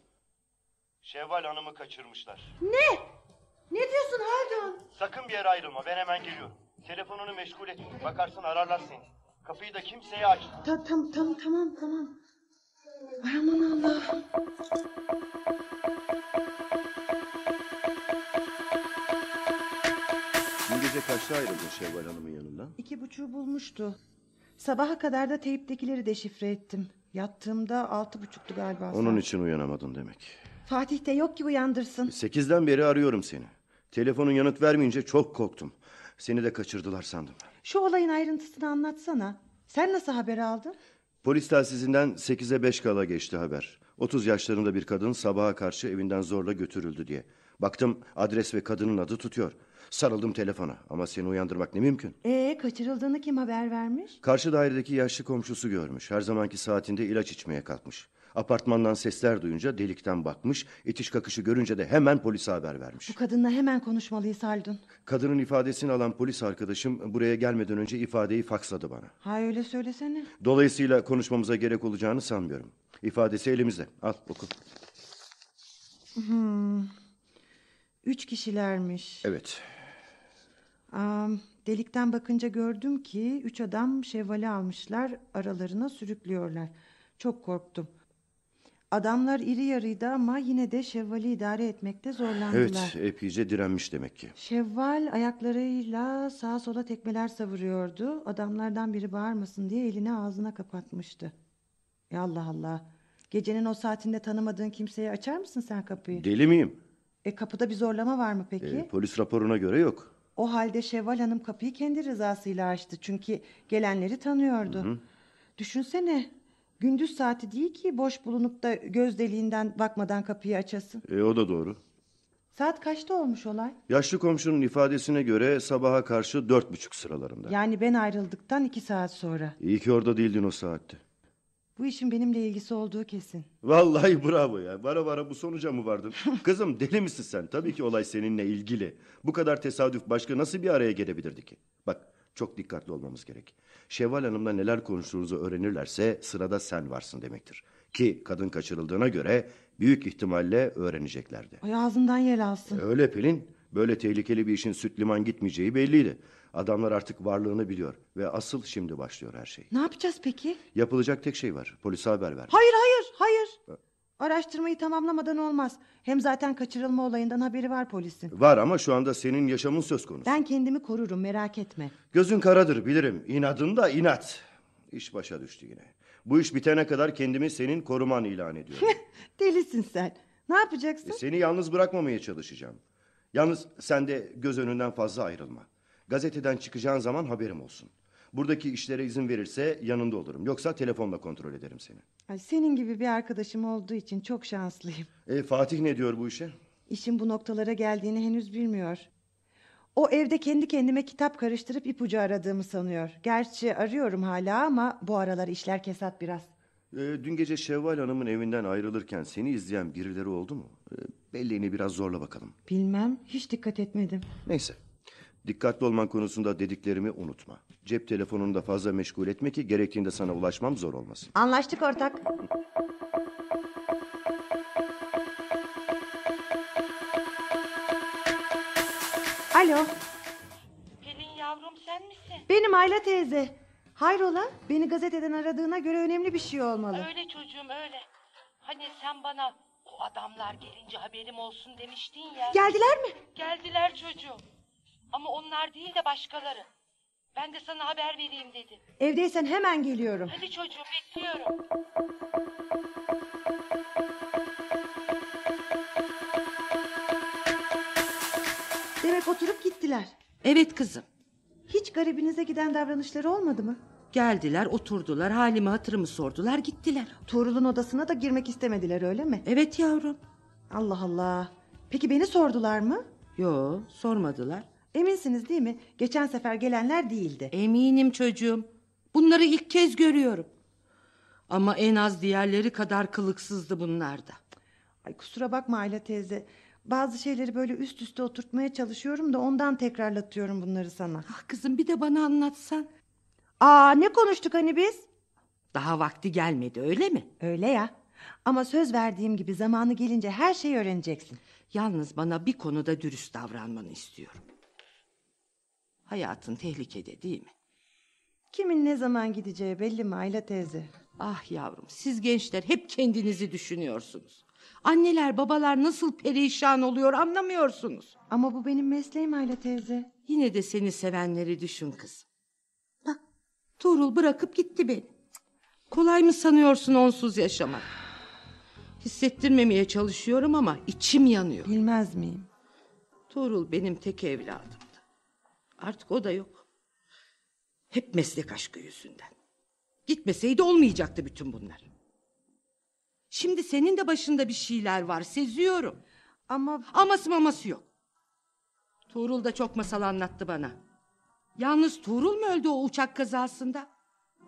Şevval Hanım'ı kaçırmışlar. Ne? Ne diyorsun Haldun? Sakın bir yere ayrılma ben hemen geliyorum. Telefonunu meşgul et. Bakarsın ararlar seni. Kapıyı da kimseye aç. Ta tam tam tamam tamam. Ay aman Allah'ım. Dün gece kaçta ayrıldın Şevval Hanım'ın yanından? İki buçuğu bulmuştu. Sabaha kadar da teyiptekileri deşifre ettim. Yattığımda altı buçuktu galiba. Onun saat. için uyanamadın demek. Fatih de yok ki uyandırsın. Sekizden beri arıyorum seni. Telefonun yanıt vermeyince çok korktum. Seni de kaçırdılar sandım. Şu olayın ayrıntısını anlatsana. Sen nasıl haber aldın? Polis telsizinden 8'e 5 kala geçti haber. 30 yaşlarında bir kadın sabaha karşı evinden zorla götürüldü diye. Baktım adres ve kadının adı tutuyor. Sarıldım telefona ama seni uyandırmak ne mümkün. Ee kaçırıldığını kim haber vermiş? Karşı dairedeki yaşlı komşusu görmüş. Her zamanki saatinde ilaç içmeye kalkmış. Apartmandan sesler duyunca delikten bakmış, itiş kakışı görünce de hemen polise haber vermiş. Bu kadınla hemen konuşmalıyız Haldun. Kadının ifadesini alan polis arkadaşım buraya gelmeden önce ifadeyi faksladı bana. Ha öyle söylesene. Dolayısıyla konuşmamıza gerek olacağını sanmıyorum. İfadesi elimizde. Al oku. Hmm. Üç kişilermiş. Evet. Aa, delikten bakınca gördüm ki üç adam şevvali almışlar aralarına sürüklüyorlar. Çok korktum. Adamlar iri yarıydı ama yine de Şevval'i idare etmekte zorlandılar. Evet, epeyce direnmiş demek ki. Şevval ayaklarıyla sağa sola tekmeler savuruyordu. Adamlardan biri bağırmasın diye elini ağzına kapatmıştı. Ya Allah Allah. Gecenin o saatinde tanımadığın kimseye açar mısın sen kapıyı? Deli miyim? E kapıda bir zorlama var mı peki? E, polis raporuna göre yok. O halde Şevval Hanım kapıyı kendi rızasıyla açtı. Çünkü gelenleri tanıyordu. Hı hı. Düşünsene Gündüz saati değil ki boş bulunup da göz deliğinden bakmadan kapıyı açasın. E, o da doğru. Saat kaçta olmuş olay? Yaşlı komşunun ifadesine göre sabaha karşı dört buçuk sıralarında. Yani ben ayrıldıktan iki saat sonra. İyi ki orada değildin o saatte. Bu işin benimle ilgisi olduğu kesin. Vallahi bravo ya. Vara vara bu sonuca mı vardın? Kızım deli misin sen? Tabii ki olay seninle ilgili. Bu kadar tesadüf başka nasıl bir araya gelebilirdi ki? Bak çok dikkatli olmamız gerek. Şevval Hanım'la neler konuştuğunuzu öğrenirlerse sırada sen varsın demektir. Ki kadın kaçırıldığına göre büyük ihtimalle öğreneceklerdi. Ay ağzından yel alsın. Öyle Pelin. Böyle tehlikeli bir işin süt liman gitmeyeceği belliydi. Adamlar artık varlığını biliyor ve asıl şimdi başlıyor her şey. Ne yapacağız peki? Yapılacak tek şey var. Polise haber ver. Hayır hayır hayır. Ha. Ee, Araştırmayı tamamlamadan olmaz. Hem zaten kaçırılma olayından haberi var polisin. Var ama şu anda senin yaşamın söz konusu. Ben kendimi korurum merak etme. Gözün karadır bilirim. İnadın da inat. İş başa düştü yine. Bu iş bitene kadar kendimi senin koruman ilan ediyorum. Delisin sen. Ne yapacaksın? E, seni yalnız bırakmamaya çalışacağım. Yalnız sen de göz önünden fazla ayrılma. Gazeteden çıkacağın zaman haberim olsun. Buradaki işlere izin verirse yanında olurum. Yoksa telefonla kontrol ederim seni. Ay, senin gibi bir arkadaşım olduğu için çok şanslıyım. E, Fatih ne diyor bu işe? İşin bu noktalara geldiğini henüz bilmiyor. O evde kendi kendime kitap karıştırıp ipucu aradığımı sanıyor. Gerçi arıyorum hala ama bu aralar işler kesat biraz. E, dün gece Şevval Hanım'ın evinden ayrılırken seni izleyen birileri oldu mu? E, belleğini biraz zorla bakalım. Bilmem hiç dikkat etmedim. Neyse dikkatli olman konusunda dediklerimi unutma. Cep telefonunu da fazla meşgul etme ki gerektiğinde sana ulaşmam zor olmasın. Anlaştık ortak. Alo. Pelin yavrum sen misin? Benim Ayla teyze. Hayrola beni gazeteden aradığına göre önemli bir şey olmalı. Öyle çocuğum öyle. Hani sen bana o adamlar gelince haberim olsun demiştin ya. Geldiler mi? Geldiler çocuğum. Ama onlar değil de başkaları. Ben de sana haber vereyim dedim. Evdeysen hemen geliyorum. Hadi çocuğum bekliyorum. Demek oturup gittiler. Evet kızım. Hiç garibinize giden davranışları olmadı mı? Geldiler oturdular halimi hatırımı sordular gittiler. Tuğrul'un odasına da girmek istemediler öyle mi? Evet yavrum. Allah Allah. Peki beni sordular mı? Yo sormadılar. Eminsiniz değil mi? Geçen sefer gelenler değildi. Eminim çocuğum. Bunları ilk kez görüyorum. Ama en az diğerleri kadar kılıksızdı bunlar da. Ay kusura bakma Ayla teyze. Bazı şeyleri böyle üst üste oturtmaya çalışıyorum da ondan tekrarlatıyorum bunları sana. Ah kızım bir de bana anlatsan. Aa ne konuştuk hani biz? Daha vakti gelmedi öyle mi? Öyle ya. Ama söz verdiğim gibi zamanı gelince her şeyi öğreneceksin. Yalnız bana bir konuda dürüst davranmanı istiyorum. Hayatın tehlikede değil mi? Kimin ne zaman gideceği belli mi Ayla teyze? Ah yavrum siz gençler hep kendinizi düşünüyorsunuz. Anneler babalar nasıl perişan oluyor anlamıyorsunuz. Ama bu benim mesleğim Ayla teyze. Yine de seni sevenleri düşün kız. Bak Tuğrul bırakıp gitti beni. Kolay mı sanıyorsun onsuz yaşamak? Hissettirmemeye çalışıyorum ama içim yanıyor. Bilmez miyim? Tuğrul benim tek evladım. Artık o da yok. Hep meslek aşkı yüzünden. Gitmeseydi olmayacaktı bütün bunlar. Şimdi senin de başında bir şeyler var seziyorum. Ama... Aması maması yok. Tuğrul da çok masal anlattı bana. Yalnız Tuğrul mu öldü o uçak kazasında?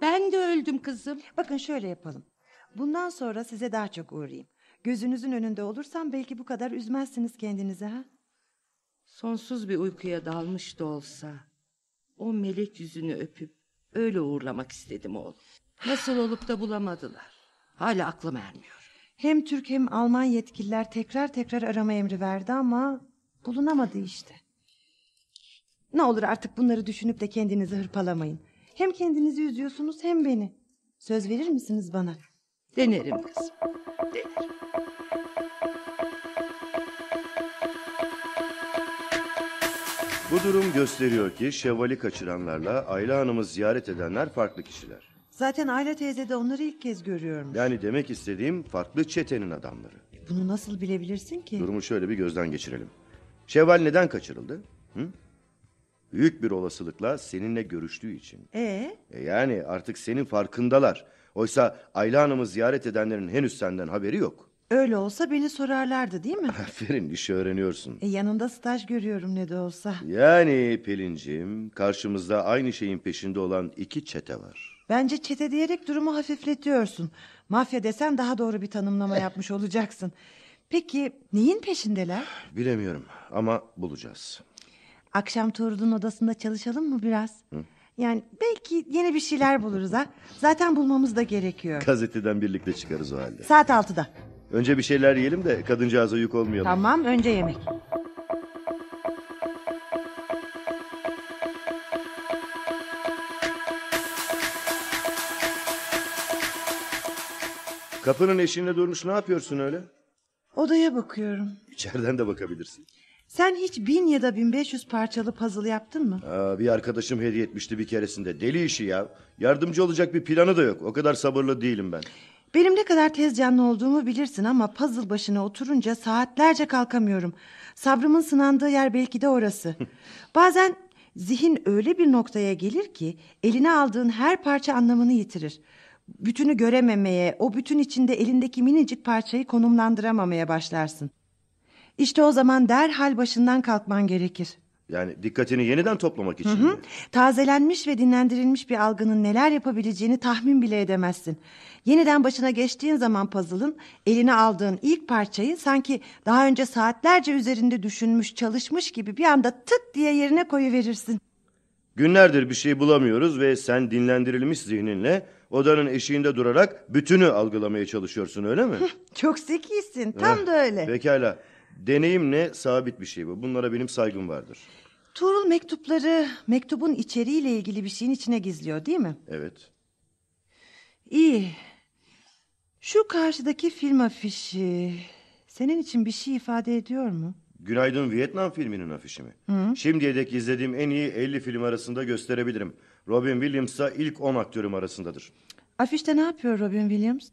Ben de öldüm kızım. Bakın şöyle yapalım. Bundan sonra size daha çok uğrayayım. Gözünüzün önünde olursam belki bu kadar üzmezsiniz kendinizi ha? Sonsuz bir uykuya dalmış da olsa o melek yüzünü öpüp öyle uğurlamak istedim oğlum. Nasıl olup da bulamadılar. Hala aklım ermiyor. Hem Türk hem Alman yetkililer tekrar tekrar arama emri verdi ama bulunamadı işte. Ne olur artık bunları düşünüp de kendinizi hırpalamayın. Hem kendinizi üzüyorsunuz hem beni. Söz verir misiniz bana? Denerim kızım. Denerim. Bu durum gösteriyor ki Şevval'i kaçıranlarla Ayla Hanım'ı ziyaret edenler farklı kişiler. Zaten Ayla teyze de onları ilk kez görüyorum. Yani demek istediğim farklı çetenin adamları. E, bunu nasıl bilebilirsin ki? Durumu şöyle bir gözden geçirelim. Şevval neden kaçırıldı? Hı? Büyük bir olasılıkla seninle görüştüğü için. Ee? E yani artık senin farkındalar. Oysa Ayla Hanım'ı ziyaret edenlerin henüz senden haberi yok. Öyle olsa beni sorarlardı değil mi? Aferin işi öğreniyorsun. E, yanında staj görüyorum ne de olsa. Yani Pelincim karşımızda aynı şeyin peşinde olan iki çete var. Bence çete diyerek durumu hafifletiyorsun. Mafya desen daha doğru bir tanımlama eh. yapmış olacaksın. Peki neyin peşindeler? Bilemiyorum ama bulacağız. Akşam Torun'un odasında çalışalım mı biraz? Hı? Yani belki yeni bir şeyler buluruz ha. Zaten bulmamız da gerekiyor. Gazeteden birlikte çıkarız o halde. Saat altıda. Önce bir şeyler yiyelim de kadıncağıza yük olmayalım. Tamam önce yemek. Kapının eşiğine durmuş ne yapıyorsun öyle? Odaya bakıyorum. İçeriden de bakabilirsin. Sen hiç bin ya da bin beş yüz parçalı puzzle yaptın mı? Aa, bir arkadaşım hediye etmişti bir keresinde. Deli işi ya. Yardımcı olacak bir planı da yok. O kadar sabırlı değilim ben. Benim ne kadar tez canlı olduğumu bilirsin ama puzzle başına oturunca saatlerce kalkamıyorum. Sabrımın sınandığı yer belki de orası. Bazen zihin öyle bir noktaya gelir ki eline aldığın her parça anlamını yitirir. Bütünü görememeye, o bütün içinde elindeki minicik parçayı konumlandıramamaya başlarsın. İşte o zaman derhal başından kalkman gerekir. Yani dikkatini yeniden toplamak için. Hı hı. Tazelenmiş ve dinlendirilmiş bir algının neler yapabileceğini tahmin bile edemezsin. Yeniden başına geçtiğin zaman puzzle'ın eline aldığın ilk parçayı sanki daha önce saatlerce üzerinde düşünmüş, çalışmış gibi bir anda tık diye yerine koyu verirsin. Günlerdir bir şey bulamıyoruz ve sen dinlendirilmiş zihninle odanın eşiğinde durarak bütünü algılamaya çalışıyorsun öyle mi? Çok zekisin tam ha, da öyle. Pekala Deneyimle sabit bir şey bu. Bunlara benim saygım vardır. Tuğrul mektupları mektubun içeriğiyle ilgili bir şeyin içine gizliyor değil mi? Evet. İyi. Şu karşıdaki film afişi senin için bir şey ifade ediyor mu? Günaydın Vietnam filminin afişi mi? Hı? Şimdiye dek izlediğim en iyi 50 film arasında gösterebilirim. Robin Williams da ilk 10 aktörüm arasındadır. Afişte ne yapıyor Robin Williams?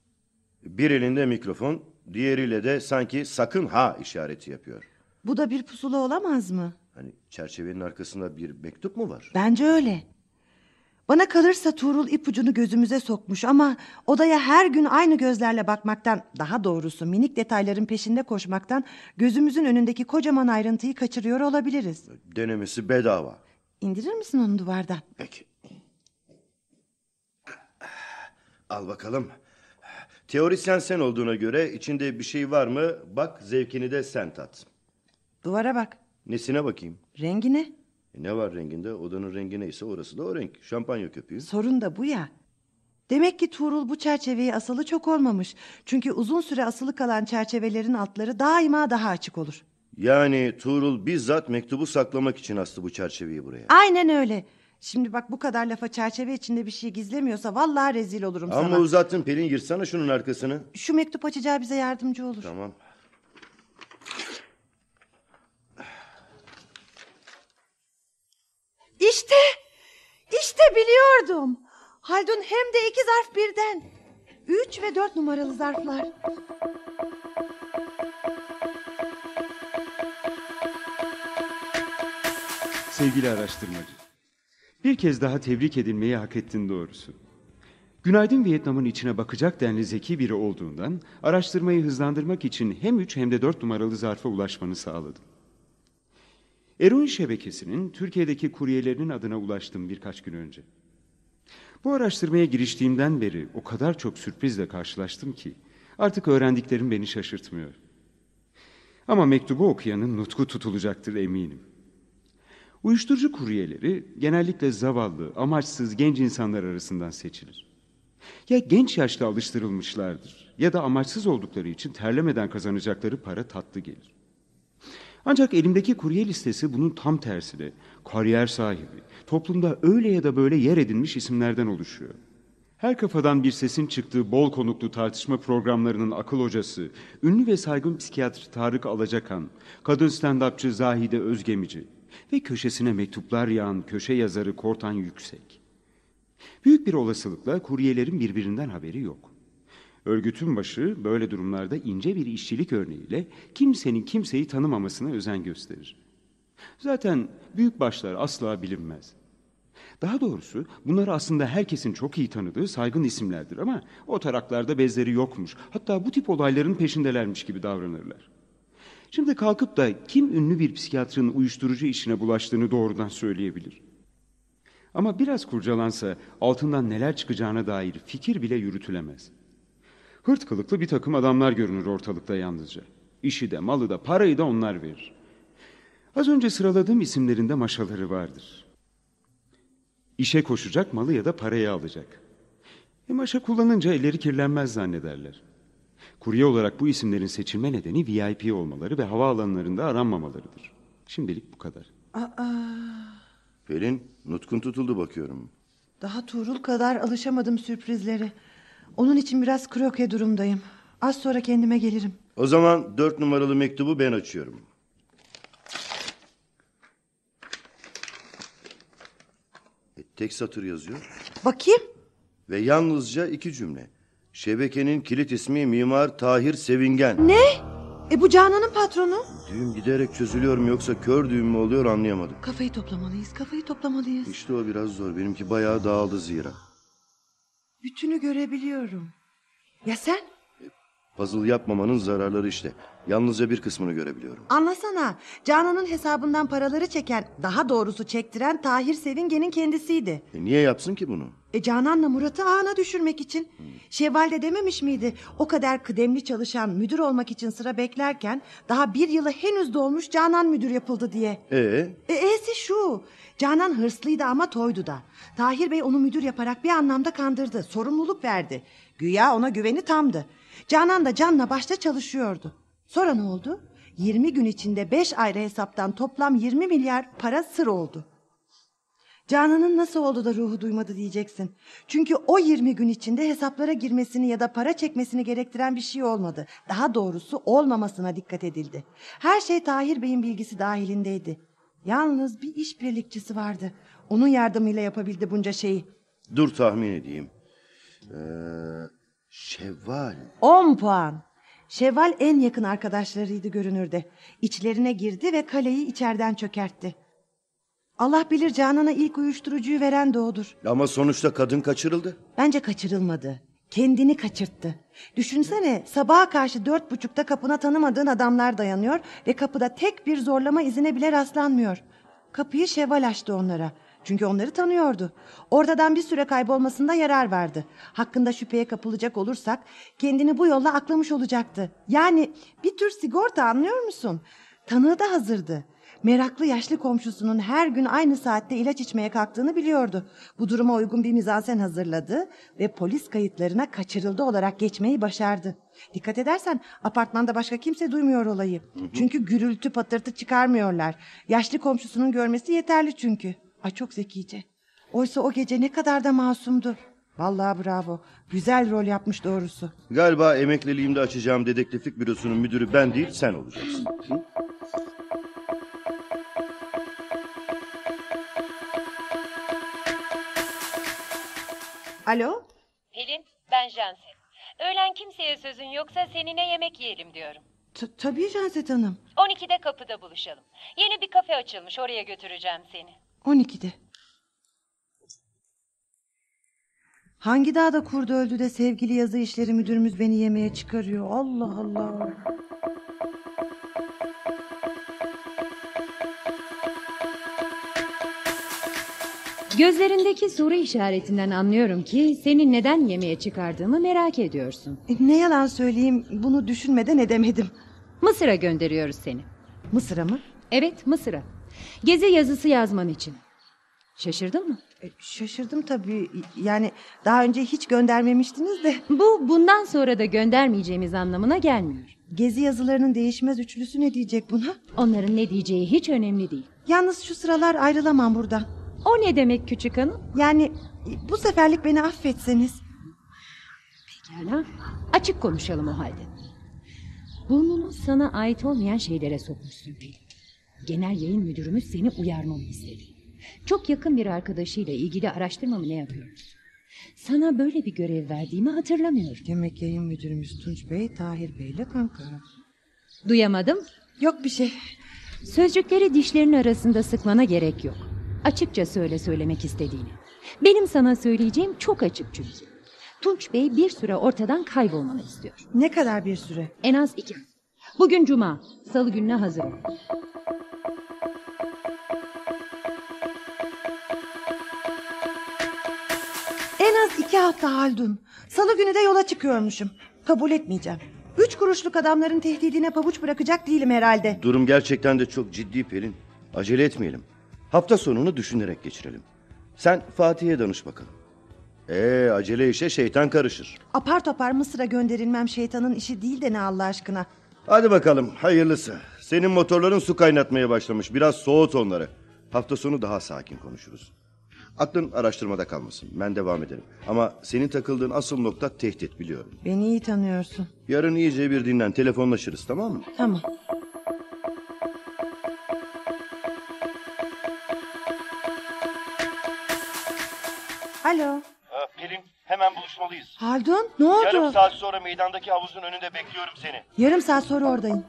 Bir elinde mikrofon, Diğeriyle de sanki sakın ha işareti yapıyor. Bu da bir pusula olamaz mı? Hani çerçevenin arkasında bir mektup mu var? Bence öyle. Bana kalırsa Tuğrul ipucunu gözümüze sokmuş ama odaya her gün aynı gözlerle bakmaktan, daha doğrusu minik detayların peşinde koşmaktan gözümüzün önündeki kocaman ayrıntıyı kaçırıyor olabiliriz. Denemesi bedava. İndirir misin onu duvardan? Peki. Al bakalım. Teorisyen sen olduğuna göre içinde bir şey var mı bak zevkini de sen tat. Duvara bak. Nesine bakayım? Rengine. E ne var renginde? Odanın rengi neyse orası da o renk. Şampanya köpüğü. Sorun da bu ya. Demek ki Tuğrul bu çerçeveyi asılı çok olmamış. Çünkü uzun süre asılı kalan çerçevelerin altları daima daha açık olur. Yani Tuğrul bizzat mektubu saklamak için astı bu çerçeveyi buraya. Aynen öyle. Şimdi bak bu kadar lafa çerçeve içinde bir şey gizlemiyorsa vallahi rezil olurum Ama sana. Ama uzattın Pelin girsene şunun arkasını. Şu mektup açacağı bize yardımcı olur. Tamam. İşte, işte biliyordum. Haldun hem de iki zarf birden. Üç ve dört numaralı zarflar. Sevgili araştırmacı, bir kez daha tebrik edilmeyi hak ettin doğrusu. Günaydın Vietnam'ın içine bakacak denli zeki biri olduğundan araştırmayı hızlandırmak için hem 3 hem de 4 numaralı zarfa ulaşmanı sağladım. Eroin şebekesinin Türkiye'deki kuryelerinin adına ulaştım birkaç gün önce. Bu araştırmaya giriştiğimden beri o kadar çok sürprizle karşılaştım ki artık öğrendiklerim beni şaşırtmıyor. Ama mektubu okuyanın nutku tutulacaktır eminim.'' Uyuşturucu kuryeleri genellikle zavallı, amaçsız genç insanlar arasından seçilir. Ya genç yaşta alıştırılmışlardır ya da amaçsız oldukları için terlemeden kazanacakları para tatlı gelir. Ancak elimdeki kurye listesi bunun tam tersine kariyer sahibi, toplumda öyle ya da böyle yer edinmiş isimlerden oluşuyor. Her kafadan bir sesin çıktığı bol konuklu tartışma programlarının akıl hocası, ünlü ve saygın psikiyatr Tarık Alacakan, kadın stand-upçı Zahide Özgemici, ve köşesine mektuplar yağan köşe yazarı Kortan Yüksek. Büyük bir olasılıkla kuryelerin birbirinden haberi yok. Örgütün başı böyle durumlarda ince bir işçilik örneğiyle kimsenin kimseyi tanımamasına özen gösterir. Zaten büyük başlar asla bilinmez. Daha doğrusu bunlar aslında herkesin çok iyi tanıdığı saygın isimlerdir ama o taraklarda bezleri yokmuş. Hatta bu tip olayların peşindelermiş gibi davranırlar. Şimdi kalkıp da kim ünlü bir psikiyatrın uyuşturucu işine bulaştığını doğrudan söyleyebilir? Ama biraz kurcalansa altından neler çıkacağına dair fikir bile yürütülemez. Hırt kılıklı bir takım adamlar görünür ortalıkta yalnızca. İşi de malı da parayı da onlar verir. Az önce sıraladığım isimlerinde maşaları vardır. İşe koşacak malı ya da parayı alacak. E maşa kullanınca elleri kirlenmez zannederler. Kurye olarak bu isimlerin seçilme nedeni VIP olmaları ve havaalanlarında aranmamalarıdır. Şimdilik bu kadar. Aa, Pelin, nutkun tutuldu bakıyorum. daha Tuğrul kadar alışamadım sürprizlere. Onun için biraz kroke durumdayım. Az sonra kendime gelirim. O zaman dört numaralı mektubu ben açıyorum. E, tek satır yazıyor Bakayım. ve yalnızca iki cümle. Şebekenin kilit ismi Mimar Tahir Sevingen. Ne? E bu Canan'ın patronu? Düğüm giderek çözülüyor mu yoksa kör düğüm mü oluyor anlayamadım. Kafayı toplamalıyız, kafayı toplamalıyız. İşte o biraz zor. Benimki bayağı dağıldı zira. Bütünü görebiliyorum. Ya sen? Puzzle yapmamanın zararları işte. Yalnızca bir kısmını görebiliyorum. Anlasana. Canan'ın hesabından paraları çeken, daha doğrusu çektiren Tahir Sevingen'in kendisiydi. E niye yapsın ki bunu? E Canan'la Murat'ı ağına düşürmek için. Hmm. Şevval de dememiş miydi? O kadar kıdemli çalışan müdür olmak için sıra beklerken... ...daha bir yılı henüz dolmuş Canan müdür yapıldı diye. Ee? E, e'si şu. Canan hırslıydı ama toydu da. Tahir Bey onu müdür yaparak bir anlamda kandırdı. Sorumluluk verdi. Güya ona güveni tamdı. Canan da Can'la başta çalışıyordu. Sonra ne oldu? 20 gün içinde 5 ayrı hesaptan toplam 20 milyar para sır oldu. Canan'ın nasıl oldu da ruhu duymadı diyeceksin. Çünkü o 20 gün içinde hesaplara girmesini ya da para çekmesini gerektiren bir şey olmadı. Daha doğrusu olmamasına dikkat edildi. Her şey Tahir Bey'in bilgisi dahilindeydi. Yalnız bir işbirlikçisi vardı. Onun yardımıyla yapabildi bunca şeyi. Dur tahmin edeyim. Ee, Şevval. 10 puan. Şevval en yakın arkadaşlarıydı görünürde. İçlerine girdi ve kaleyi içeriden çökertti. Allah bilir Canan'a ilk uyuşturucuyu veren de odur. Ama sonuçta kadın kaçırıldı. Bence kaçırılmadı. Kendini kaçırttı. Düşünsene sabaha karşı dört buçukta kapına tanımadığın adamlar dayanıyor ve kapıda tek bir zorlama izine bile rastlanmıyor. Kapıyı Şevval açtı onlara. Çünkü onları tanıyordu. Ortadan bir süre kaybolmasında yarar vardı. Hakkında şüpheye kapılacak olursak kendini bu yolla aklamış olacaktı. Yani bir tür sigorta anlıyor musun? Tanığı da hazırdı. Meraklı yaşlı komşusunun her gün aynı saatte ilaç içmeye kalktığını biliyordu. Bu duruma uygun bir mizansen hazırladı ve polis kayıtlarına kaçırıldı olarak geçmeyi başardı. Dikkat edersen apartmanda başka kimse duymuyor olayı. Hı hı. Çünkü gürültü patırtı çıkarmıyorlar. Yaşlı komşusunun görmesi yeterli çünkü. Ay çok zekice. Oysa o gece ne kadar da masumdu. Vallahi bravo. Güzel rol yapmış doğrusu. Galiba emekliliğimde açacağım dedektiflik bürosunun müdürü ben değil sen olacaksın. Alo? Pelin ben Janset. Öğlen kimseye sözün yoksa seninle yemek yiyelim diyorum. T- tabii Janset Hanım. 12'de kapıda buluşalım. Yeni bir kafe açılmış oraya götüreceğim seni. 12'de. Hangi dağda kurdu öldü de sevgili yazı işleri müdürümüz beni yemeğe çıkarıyor. Allah Allah. Gözlerindeki soru işaretinden anlıyorum ki seni neden yemeğe çıkardığımı merak ediyorsun. E, ne yalan söyleyeyim bunu düşünmeden edemedim. Mısır'a gönderiyoruz seni. Mısır'a mı? Evet Mısır'a. Gezi yazısı yazman için. Şaşırdın mı? E, şaşırdım tabii. Yani daha önce hiç göndermemiştiniz de. Bu bundan sonra da göndermeyeceğimiz anlamına gelmiyor. Gezi yazılarının değişmez üçlüsü ne diyecek buna? Onların ne diyeceği hiç önemli değil. Yalnız şu sıralar ayrılamam buradan. O ne demek küçük hanım? Yani e, bu seferlik beni affetseniz. Pekala. Açık konuşalım o halde. Burnunu sana ait olmayan şeylere sokmuşsun Pelin. Genel yayın müdürümüz seni uyarmamı istedi. Çok yakın bir arkadaşıyla ilgili araştırmamı ne yapıyoruz? Sana böyle bir görev verdiğimi hatırlamıyorum. Demek yayın müdürümüz Tunç Bey, Tahir Bey ile kanka. Duyamadım. Yok bir şey. Sözcükleri dişlerin arasında sıkmana gerek yok. Açıkça söyle söylemek istediğini. Benim sana söyleyeceğim çok açık çünkü. Tunç Bey bir süre ortadan kaybolmanı istiyor. Ne kadar bir süre? En az iki hafta. Bugün cuma. Salı gününe hazır. En az iki hafta haldun. Salı günü de yola çıkıyormuşum. Kabul etmeyeceğim. Üç kuruşluk adamların tehdidine pabuç bırakacak değilim herhalde. Durum gerçekten de çok ciddi Pelin. Acele etmeyelim. Hafta sonunu düşünerek geçirelim. Sen Fatih'e danış bakalım. Ee acele işe şeytan karışır. Apar topar Mısır'a gönderilmem şeytanın işi değil de ne Allah aşkına. Hadi bakalım hayırlısı. Senin motorların su kaynatmaya başlamış. Biraz soğut onları. Hafta sonu daha sakin konuşuruz. Aklın araştırmada kalmasın. Ben devam ederim. Ama senin takıldığın asıl nokta tehdit biliyorum. Beni iyi tanıyorsun. Yarın iyice bir dinlen. Telefonlaşırız tamam mı? Tamam. Alo. Gelin hemen buluşmalıyız. Haldun ne oldu? Yarım saat sonra meydandaki havuzun önünde bekliyorum seni. Yarım saat sonra oradayım.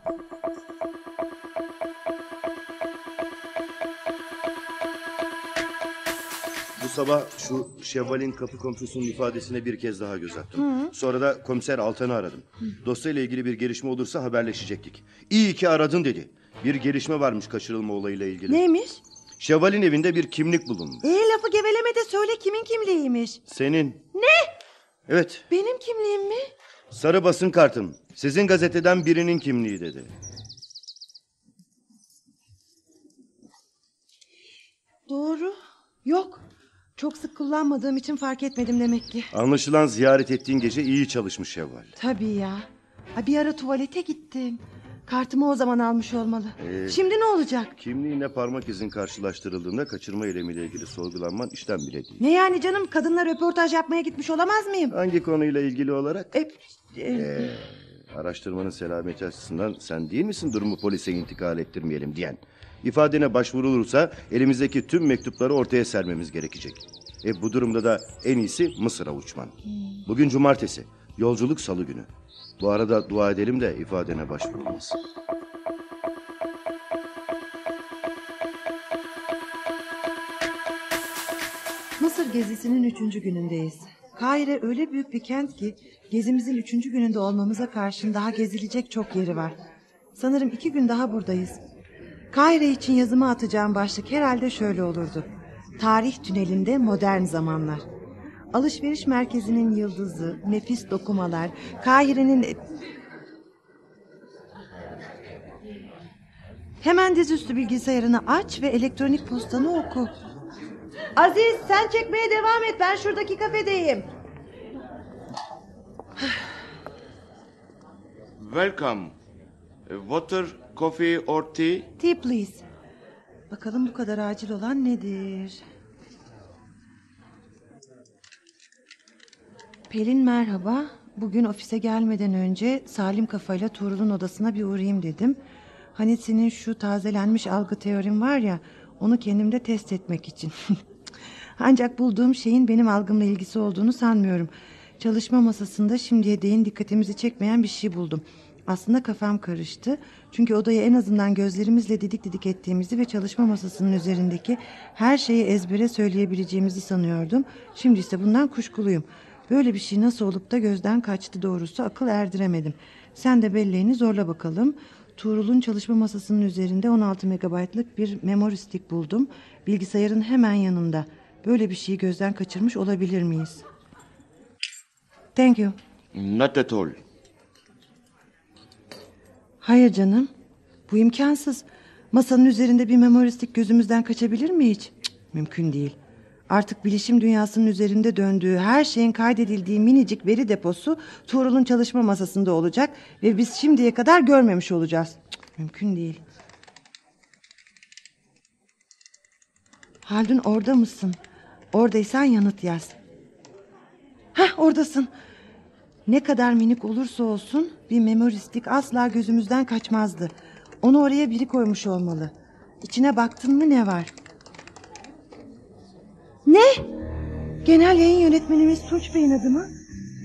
Bu sabah şu Şevval'in kapı komşusunun ifadesine bir kez daha göz attım. Sonra da komiser Altan'ı aradım. Dosyayla ilgili bir gelişme olursa haberleşecektik. İyi ki aradın dedi. Bir gelişme varmış kaçırılma olayıyla ilgili. Neymiş? Şevval'in evinde bir kimlik bulunmuş. İyi ee, lafı geveleme de söyle kimin kimliğiymiş? Senin. Ne? Evet. Benim kimliğim mi? Sarı basın kartım. Sizin gazeteden birinin kimliği dedi. Doğru. Yok. Çok sık kullanmadığım için fark etmedim demek ki. Anlaşılan ziyaret ettiğin gece iyi çalışmış Şevval. Tabii ya. bir ara tuvalete gittim. Kartımı o zaman almış olmalı. Ee, Şimdi ne olacak? Kimliğine parmak izin karşılaştırıldığında kaçırma eylemiyle ilgili sorgulanman işten bile değil. Ne yani canım? Kadınla röportaj yapmaya gitmiş olamaz mıyım? Hangi konuyla ilgili olarak? E, e... Ee, araştırmanın selameti açısından sen değil misin durumu polise intikal ettirmeyelim diyen? İfadene başvurulursa elimizdeki tüm mektupları ortaya sermemiz gerekecek. E, bu durumda da en iyisi Mısır'a uçman. Hmm. Bugün cumartesi, yolculuk salı günü. Bu arada dua edelim de ifadene başvurulmaz. Mısır gezisinin üçüncü günündeyiz. Kahire öyle büyük bir kent ki gezimizin üçüncü gününde olmamıza karşın daha gezilecek çok yeri var. Sanırım iki gün daha buradayız. Kahire için yazımı atacağım başlık herhalde şöyle olurdu. Tarih tünelinde modern zamanlar. Alışveriş merkezinin yıldızı, nefis dokumalar, Kahire'nin... Hemen dizüstü bilgisayarını aç ve elektronik postanı oku. Aziz sen çekmeye devam et ben şuradaki kafedeyim. Welcome. Water, coffee or tea? Tea please. Bakalım bu kadar acil olan nedir? Pelin merhaba. Bugün ofise gelmeden önce Salim kafayla Tuğrul'un odasına bir uğrayayım dedim. Hani senin şu tazelenmiş algı teorin var ya, onu kendimde test etmek için. Ancak bulduğum şeyin benim algımla ilgisi olduğunu sanmıyorum. Çalışma masasında şimdiye değin dikkatimizi çekmeyen bir şey buldum. Aslında kafam karıştı. Çünkü odaya en azından gözlerimizle didik didik ettiğimizi ve çalışma masasının üzerindeki her şeyi ezbere söyleyebileceğimizi sanıyordum. Şimdi ise bundan kuşkuluyum.'' Böyle bir şey nasıl olup da gözden kaçtı doğrusu akıl erdiremedim. Sen de belleğini zorla bakalım. Tuğrul'un çalışma masasının üzerinde 16 megabaytlık bir memory stick buldum. Bilgisayarın hemen yanında. Böyle bir şeyi gözden kaçırmış olabilir miyiz? Thank you. Not at all. Hayır canım. Bu imkansız. Masanın üzerinde bir stick gözümüzden kaçabilir mi hiç? Cık, mümkün değil. Artık bilişim dünyasının üzerinde döndüğü her şeyin kaydedildiği minicik veri deposu Tuğrul'un çalışma masasında olacak ve biz şimdiye kadar görmemiş olacağız. Cık, mümkün değil. Haldun orada mısın? Oradaysan yanıt yaz. Hah oradasın. Ne kadar minik olursa olsun bir memoristlik asla gözümüzden kaçmazdı. Onu oraya biri koymuş olmalı. İçine baktın mı ne var? Ne? Genel yayın yönetmenimiz Tunç Bey'in adı mı?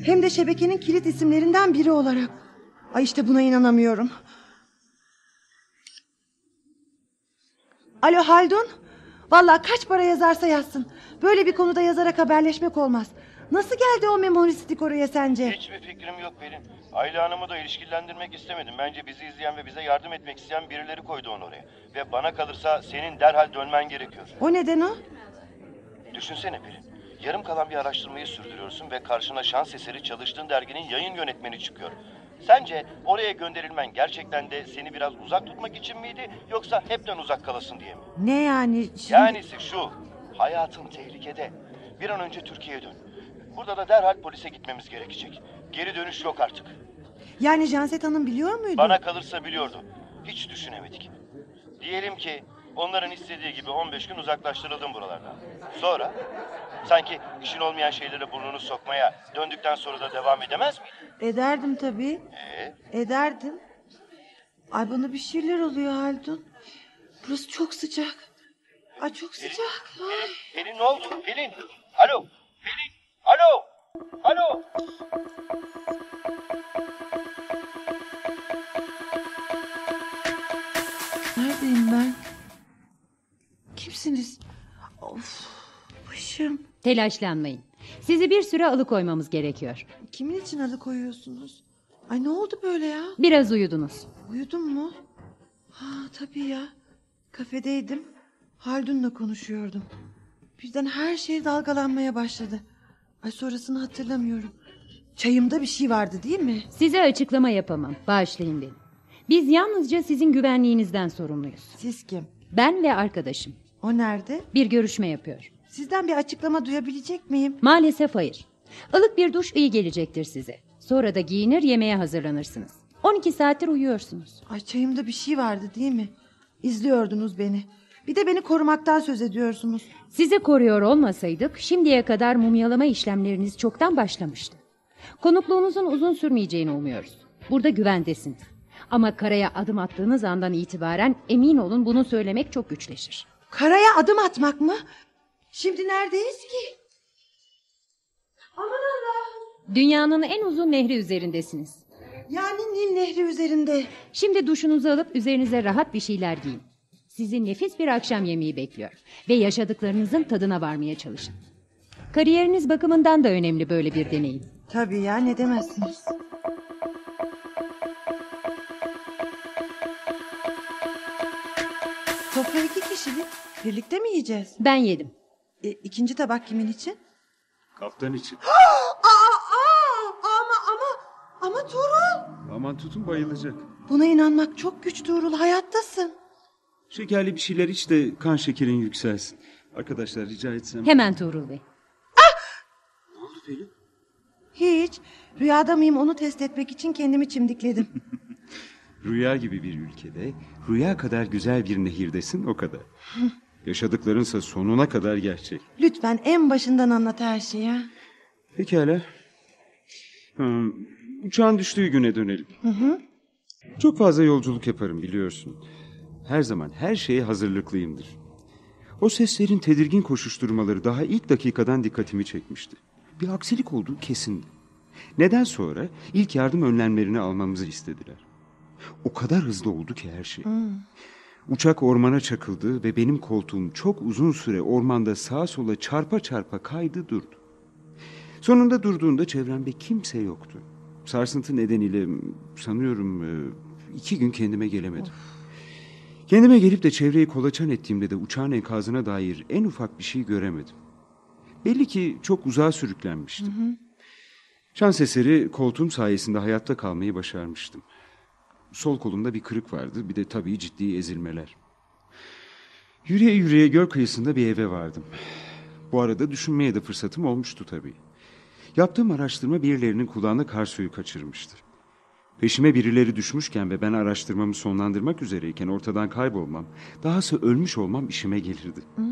Hem de şebekenin kilit isimlerinden biri olarak. Ay işte buna inanamıyorum. Alo Haldun. Vallahi kaç para yazarsa yazsın. Böyle bir konuda yazarak haberleşmek olmaz. Nasıl geldi o memoristik oraya sence? Hiçbir fikrim yok benim. Ayla Hanım'ı da ilişkilendirmek istemedim. Bence bizi izleyen ve bize yardım etmek isteyen birileri koydu onu oraya. Ve bana kalırsa senin derhal dönmen gerekiyor. O neden o? Düşünsene Peri. Yarım kalan bir araştırmayı sürdürüyorsun ve karşına şans eseri çalıştığın derginin yayın yönetmeni çıkıyor. Sence oraya gönderilmen gerçekten de seni biraz uzak tutmak için miydi yoksa hepten uzak kalasın diye mi? Ne yani? Şimdi... Yanisi şu. Hayatın tehlikede. Bir an önce Türkiye'ye dön. Burada da derhal polise gitmemiz gerekecek. Geri dönüş yok artık. Yani Janset Hanım biliyor muydu? Bana kalırsa biliyordu. Hiç düşünemedik. Diyelim ki Onların istediği gibi 15 gün uzaklaştırıldım buralardan. Sonra sanki işin olmayan şeylere burnunu sokmaya döndükten sonra da devam edemez mi? Ederdim tabii. Ee? Ederdim. Ay bana bir şeyler oluyor Haldun. Burası çok sıcak. Ay çok Pelin, sıcak. Ay. Pelin ne oldu? Pelin. Alo. Pelin. Alo. Alo. Neredeyim ben? edeceksiniz? Of başım. Telaşlanmayın. Sizi bir süre alıkoymamız gerekiyor. Kimin için alıkoyuyorsunuz? Ay ne oldu böyle ya? Biraz uyudunuz. Uyudum mu? Ha tabii ya. Kafedeydim. Haldun'la konuşuyordum. Birden her şey dalgalanmaya başladı. Ay sonrasını hatırlamıyorum. Çayımda bir şey vardı değil mi? Size açıklama yapamam. Bağışlayın beni. Biz yalnızca sizin güvenliğinizden sorumluyuz. Siz kim? Ben ve arkadaşım. O nerede? Bir görüşme yapıyor. Sizden bir açıklama duyabilecek miyim? Maalesef hayır. Ilık bir duş iyi gelecektir size. Sonra da giyinir yemeğe hazırlanırsınız. 12 saattir uyuyorsunuz. Ay çayımda bir şey vardı değil mi? İzliyordunuz beni. Bir de beni korumaktan söz ediyorsunuz. Sizi koruyor olmasaydık şimdiye kadar mumyalama işlemleriniz çoktan başlamıştı. Konukluğunuzun uzun sürmeyeceğini umuyoruz. Burada güvendesiniz. Ama karaya adım attığınız andan itibaren emin olun bunu söylemek çok güçleşir. Karaya adım atmak mı? Şimdi neredeyiz ki? Aman Allah! Dünyanın en uzun nehri üzerindesiniz. Yani Nil nehri üzerinde. Şimdi duşunuzu alıp üzerinize rahat bir şeyler giyin. Sizi nefis bir akşam yemeği bekliyor. Ve yaşadıklarınızın tadına varmaya çalışın. Kariyeriniz bakımından da önemli böyle bir deneyim. Tabii ya ne demezsiniz. Birlikte mi yiyeceğiz? Ben yedim. E, ikinci tabak kimin için? Kaftan için. aa, aa, ama ama ama Tuğrul. Aman tutun bayılacak. Buna inanmak çok güç Tuğrul hayattasın. Şekerli bir şeyler iç de kan şekerin yükselsin. Arkadaşlar rica etsem. Hemen Tuğrul Bey. Ah! Ne oldu Pelin? Hiç. Rüyada mıyım onu test etmek için kendimi çimdikledim. Rüya gibi bir ülkede, rüya kadar güzel bir nehirdesin o kadar. Yaşadıklarınsa sonuna kadar gerçek. Lütfen en başından anlat her şeyi. Pekala. Hmm, uçağın düştüğü güne dönelim. Hı hı. Çok fazla yolculuk yaparım biliyorsun. Her zaman her şeye hazırlıklıyımdır. O seslerin tedirgin koşuşturmaları daha ilk dakikadan dikkatimi çekmişti. Bir aksilik olduğu kesindi. Neden sonra ilk yardım önlemlerini almamızı istediler. O kadar hızlı oldu ki her şey. Hmm. Uçak ormana çakıldı ve benim koltuğum çok uzun süre ormanda sağa sola çarpa çarpa kaydı durdu. Sonunda durduğunda çevremde kimse yoktu. Sarsıntı nedeniyle sanıyorum e, iki gün kendime gelemedim. Of. Kendime gelip de çevreyi kolaçan ettiğimde de uçağın enkazına dair en ufak bir şey göremedim. Belli ki çok uzağa sürüklenmiştim. Hı hı. Şans eseri koltuğum sayesinde hayatta kalmayı başarmıştım. Sol kolunda bir kırık vardı. Bir de tabii ciddi ezilmeler. Yürüye yürüye göl kıyısında bir eve vardım. Bu arada düşünmeye de fırsatım olmuştu tabii. Yaptığım araştırma birilerinin kulağına kar suyu kaçırmıştır. Peşime birileri düşmüşken ve ben araştırmamı sonlandırmak üzereyken ortadan kaybolmam, dahası ölmüş olmam işime gelirdi. Hmm.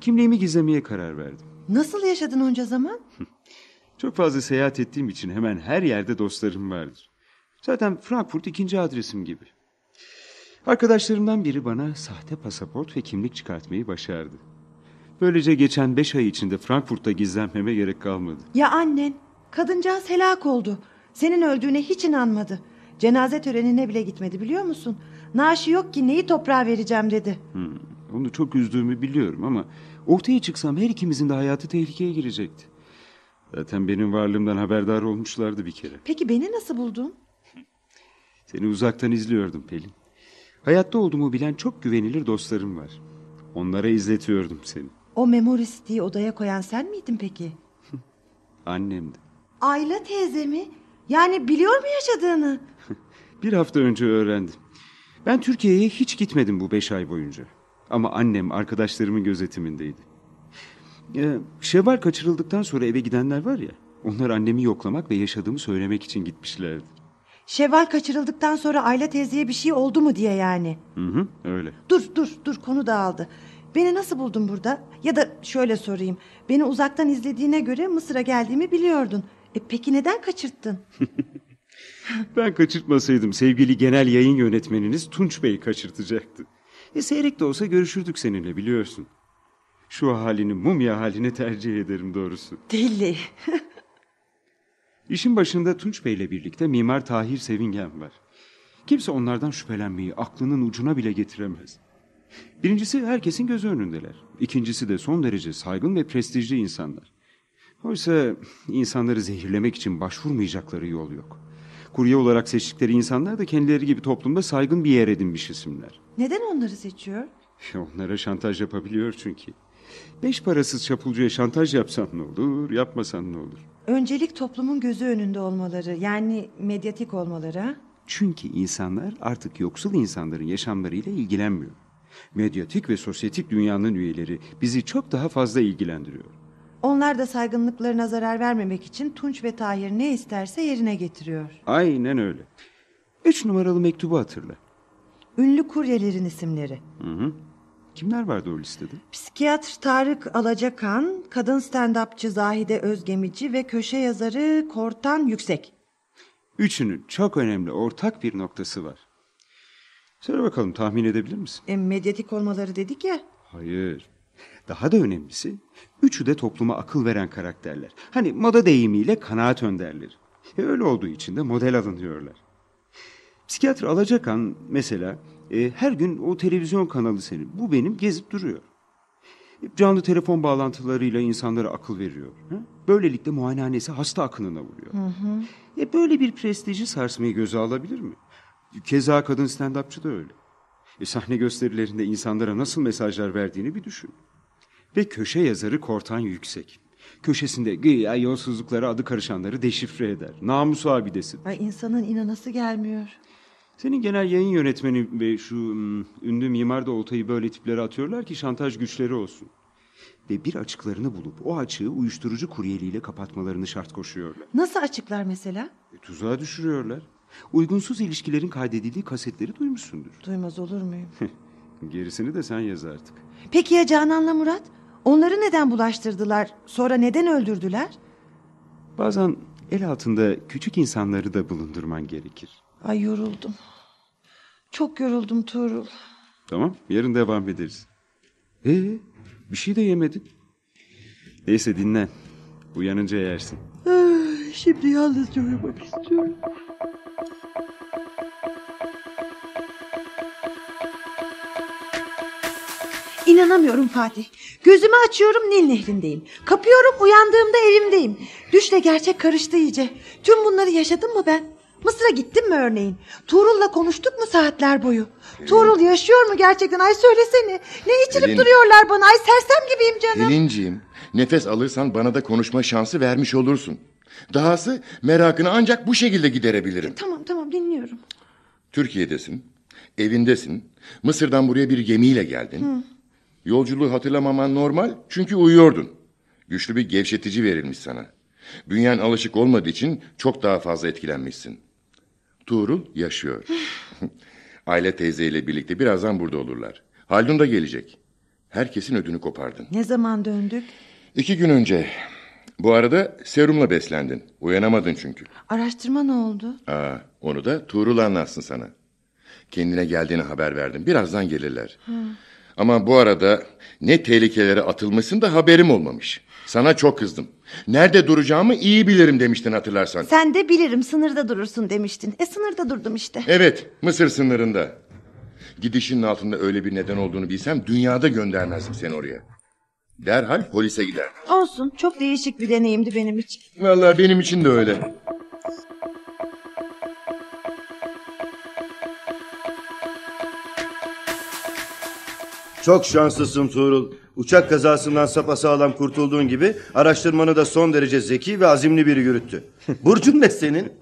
Kimliğimi gizlemeye karar verdim. Nasıl yaşadın onca zaman? Çok fazla seyahat ettiğim için hemen her yerde dostlarım vardır. Zaten Frankfurt ikinci adresim gibi. Arkadaşlarımdan biri bana sahte pasaport ve kimlik çıkartmayı başardı. Böylece geçen beş ay içinde Frankfurt'ta gizlenmeme gerek kalmadı. Ya annen, kadıncağız helak oldu. Senin öldüğüne hiç inanmadı. Cenaze törenine bile gitmedi biliyor musun? Naaşı yok ki neyi toprağa vereceğim dedi. Hmm, onu çok üzdüğümü biliyorum ama ortaya çıksam her ikimizin de hayatı tehlikeye girecekti. Zaten benim varlığımdan haberdar olmuşlardı bir kere. Peki beni nasıl buldun? Seni uzaktan izliyordum Pelin. Hayatta olduğumu bilen çok güvenilir dostlarım var. Onlara izletiyordum seni. O memoristiği odaya koyan sen miydin peki? Annemdi. Ayla teyzemi? Yani biliyor mu yaşadığını? bir hafta önce öğrendim. Ben Türkiye'ye hiç gitmedim bu beş ay boyunca. Ama annem arkadaşlarımın gözetimindeydi. Ee, Şevval kaçırıldıktan sonra eve gidenler var ya... ...onlar annemi yoklamak ve yaşadığımı söylemek için gitmişlerdi. Şevval kaçırıldıktan sonra Ayla teyzeye bir şey oldu mu diye yani. Hı hı öyle. Dur dur dur konu dağıldı. Beni nasıl buldun burada? Ya da şöyle sorayım. Beni uzaktan izlediğine göre Mısır'a geldiğimi biliyordun. E peki neden kaçırttın? ben kaçırtmasaydım sevgili genel yayın yönetmeniniz Tunç Bey'i kaçırtacaktı. E seyrek de olsa görüşürdük seninle biliyorsun. Şu halini mumya haline tercih ederim doğrusu. Deli. İşin başında Tunç Bey ile birlikte Mimar Tahir Sevingen var. Kimse onlardan şüphelenmeyi aklının ucuna bile getiremez. Birincisi herkesin gözü önündeler. İkincisi de son derece saygın ve prestijli insanlar. Oysa insanları zehirlemek için başvurmayacakları yol yok. Kurye olarak seçtikleri insanlar da kendileri gibi toplumda saygın bir yer edinmiş isimler. Neden onları seçiyor? Onlara şantaj yapabiliyor çünkü. Beş parasız çapulcuya şantaj yapsan ne olur, yapmasan ne olur? öncelik toplumun gözü önünde olmaları yani medyatik olmaları Çünkü insanlar artık yoksul insanların yaşamlarıyla ilgilenmiyor. Medyatik ve sosyetik dünyanın üyeleri bizi çok daha fazla ilgilendiriyor. Onlar da saygınlıklarına zarar vermemek için Tunç ve Tahir ne isterse yerine getiriyor. Aynen öyle. Üç numaralı mektubu hatırla. Ünlü kuryelerin isimleri. Hı hı. Kimler vardı o listede? Psikiyatr Tarık Alacakan, kadın stand-upçı Zahide Özgemici ve köşe yazarı Kortan Yüksek. Üçünün çok önemli ortak bir noktası var. Söyle bakalım tahmin edebilir misin? E, medyatik olmaları dedik ya. Hayır. Daha da önemlisi üçü de topluma akıl veren karakterler. Hani moda deyimiyle kanaat önderleri. E, öyle olduğu için de model alınıyorlar. Psikiyatr Alacakan mesela e, her gün o televizyon kanalı senin. Bu benim gezip duruyor. Canlı telefon bağlantılarıyla insanlara akıl veriyor. Ha? Böylelikle muayenehanesi hasta akınına vuruyor. Hı hı. E, böyle bir prestiji sarsmayı göze alabilir mi? Keza kadın stand-upçı da öyle. E, sahne gösterilerinde insanlara nasıl mesajlar verdiğini bir düşün. Ve köşe yazarı Kortan Yüksek. Köşesinde güya yolsuzluklara adı karışanları deşifre eder. Namus abidesidir. Ay insanın inanası gelmiyor. Senin genel yayın yönetmeni ve şu ünlü mimar da oltayı böyle tiplere atıyorlar ki şantaj güçleri olsun. Ve bir açıklarını bulup o açığı uyuşturucu kuryeliyle kapatmalarını şart koşuyorlar. Nasıl açıklar mesela? E, tuzağa düşürüyorlar. Uygunsuz ilişkilerin kaydedildiği kasetleri duymuşsundur. Duymaz olur muyum? Gerisini de sen yaz artık. Peki ya Canan'la Murat? Onları neden bulaştırdılar? Sonra neden öldürdüler? Bazen el altında küçük insanları da bulundurman gerekir. Ay yoruldum. Çok yoruldum Tuğrul. Tamam yarın devam ederiz. Ee, bir şey de yemedin. Neyse dinlen. Uyanınca yersin. şimdi yalnızca uyumak istiyorum. İnanamıyorum Fatih. Gözümü açıyorum Nil nehrindeyim. Kapıyorum uyandığımda evimdeyim. Düşle gerçek karıştı iyice. Tüm bunları yaşadım mı ben? Mısır'a gittin mi örneğin? Tuğrul'la konuştuk mu saatler boyu? Pelin. Tuğrul yaşıyor mu gerçekten? Ay söylesene. Ne içirip Pelin. duruyorlar bana? Ay sersem gibiyim canım. Pelinciğim nefes alırsan bana da konuşma şansı vermiş olursun. Dahası merakını ancak bu şekilde giderebilirim. E, tamam tamam dinliyorum. Türkiye'desin. Evindesin. Mısır'dan buraya bir gemiyle geldin. Hı. Yolculuğu hatırlamaman normal çünkü uyuyordun. Güçlü bir gevşetici verilmiş sana. Bünyen alışık olmadığı için çok daha fazla etkilenmişsin. Tuğrul yaşıyor. Aile teyzeyle birlikte birazdan burada olurlar. Haldun da gelecek. Herkesin ödünü kopardın. Ne zaman döndük? İki gün önce. Bu arada serumla beslendin. Uyanamadın çünkü. Araştırma ne oldu? Aa, onu da Tuğrul anlatsın sana. Kendine geldiğini haber verdim. Birazdan gelirler. Hı. Ama bu arada ne tehlikelere atılmasın da haberim olmamış. Sana çok kızdım. Nerede duracağımı iyi bilirim demiştin hatırlarsan. Sen de bilirim sınırda durursun demiştin. E sınırda durdum işte. Evet Mısır sınırında. Gidişinin altında öyle bir neden olduğunu bilsem dünyada göndermezdim seni oraya. Derhal polise gider. Olsun çok değişik bir deneyimdi benim için. Vallahi benim için de öyle. Çok şanslısın Tuğrul. Uçak kazasından sapasağlam kurtulduğun gibi araştırmanı da son derece zeki ve azimli biri yürüttü. Burcun ne senin?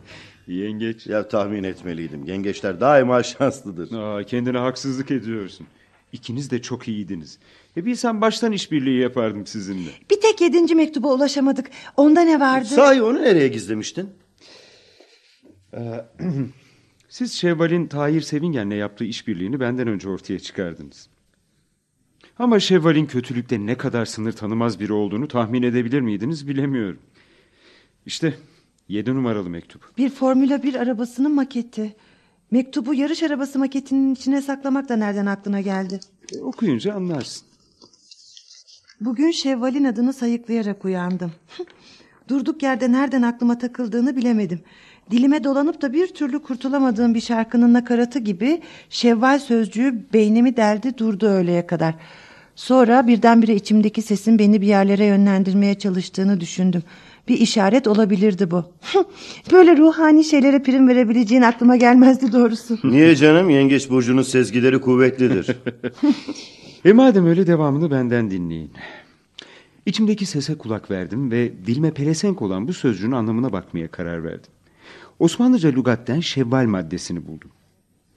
Yengeç. Ya tahmin etmeliydim. Yengeçler daima şanslıdır. Aa, kendine haksızlık ediyorsun. İkiniz de çok iyiydiniz. E bilsem baştan işbirliği yapardım sizinle. Bir tek yedinci mektuba ulaşamadık. Onda ne vardı? Sahi onu nereye gizlemiştin? Ee, siz Şevval'in Tahir Sevingen'le yaptığı işbirliğini benden önce ortaya çıkardınız. Ama Şevval'in kötülükte ne kadar sınır tanımaz biri olduğunu tahmin edebilir miydiniz bilemiyorum. İşte yedi numaralı mektup. Bir Formula 1 arabasının maketi. Mektubu yarış arabası maketinin içine saklamak da nereden aklına geldi? E, okuyunca anlarsın. Bugün Şevval'in adını sayıklayarak uyandım. Durduk yerde nereden aklıma takıldığını bilemedim. Dilime dolanıp da bir türlü kurtulamadığım bir şarkının nakaratı gibi Şevval sözcüğü beynimi deldi durdu öğleye kadar. Sonra birdenbire içimdeki sesin beni bir yerlere yönlendirmeye çalıştığını düşündüm. Bir işaret olabilirdi bu. Böyle ruhani şeylere prim verebileceğin aklıma gelmezdi doğrusu. Niye canım? Yengeç Burcu'nun sezgileri kuvvetlidir. e madem öyle devamını benden dinleyin. İçimdeki sese kulak verdim ve dilime pelesenk olan bu sözcüğün anlamına bakmaya karar verdim. Osmanlıca lügatten şevval maddesini buldum.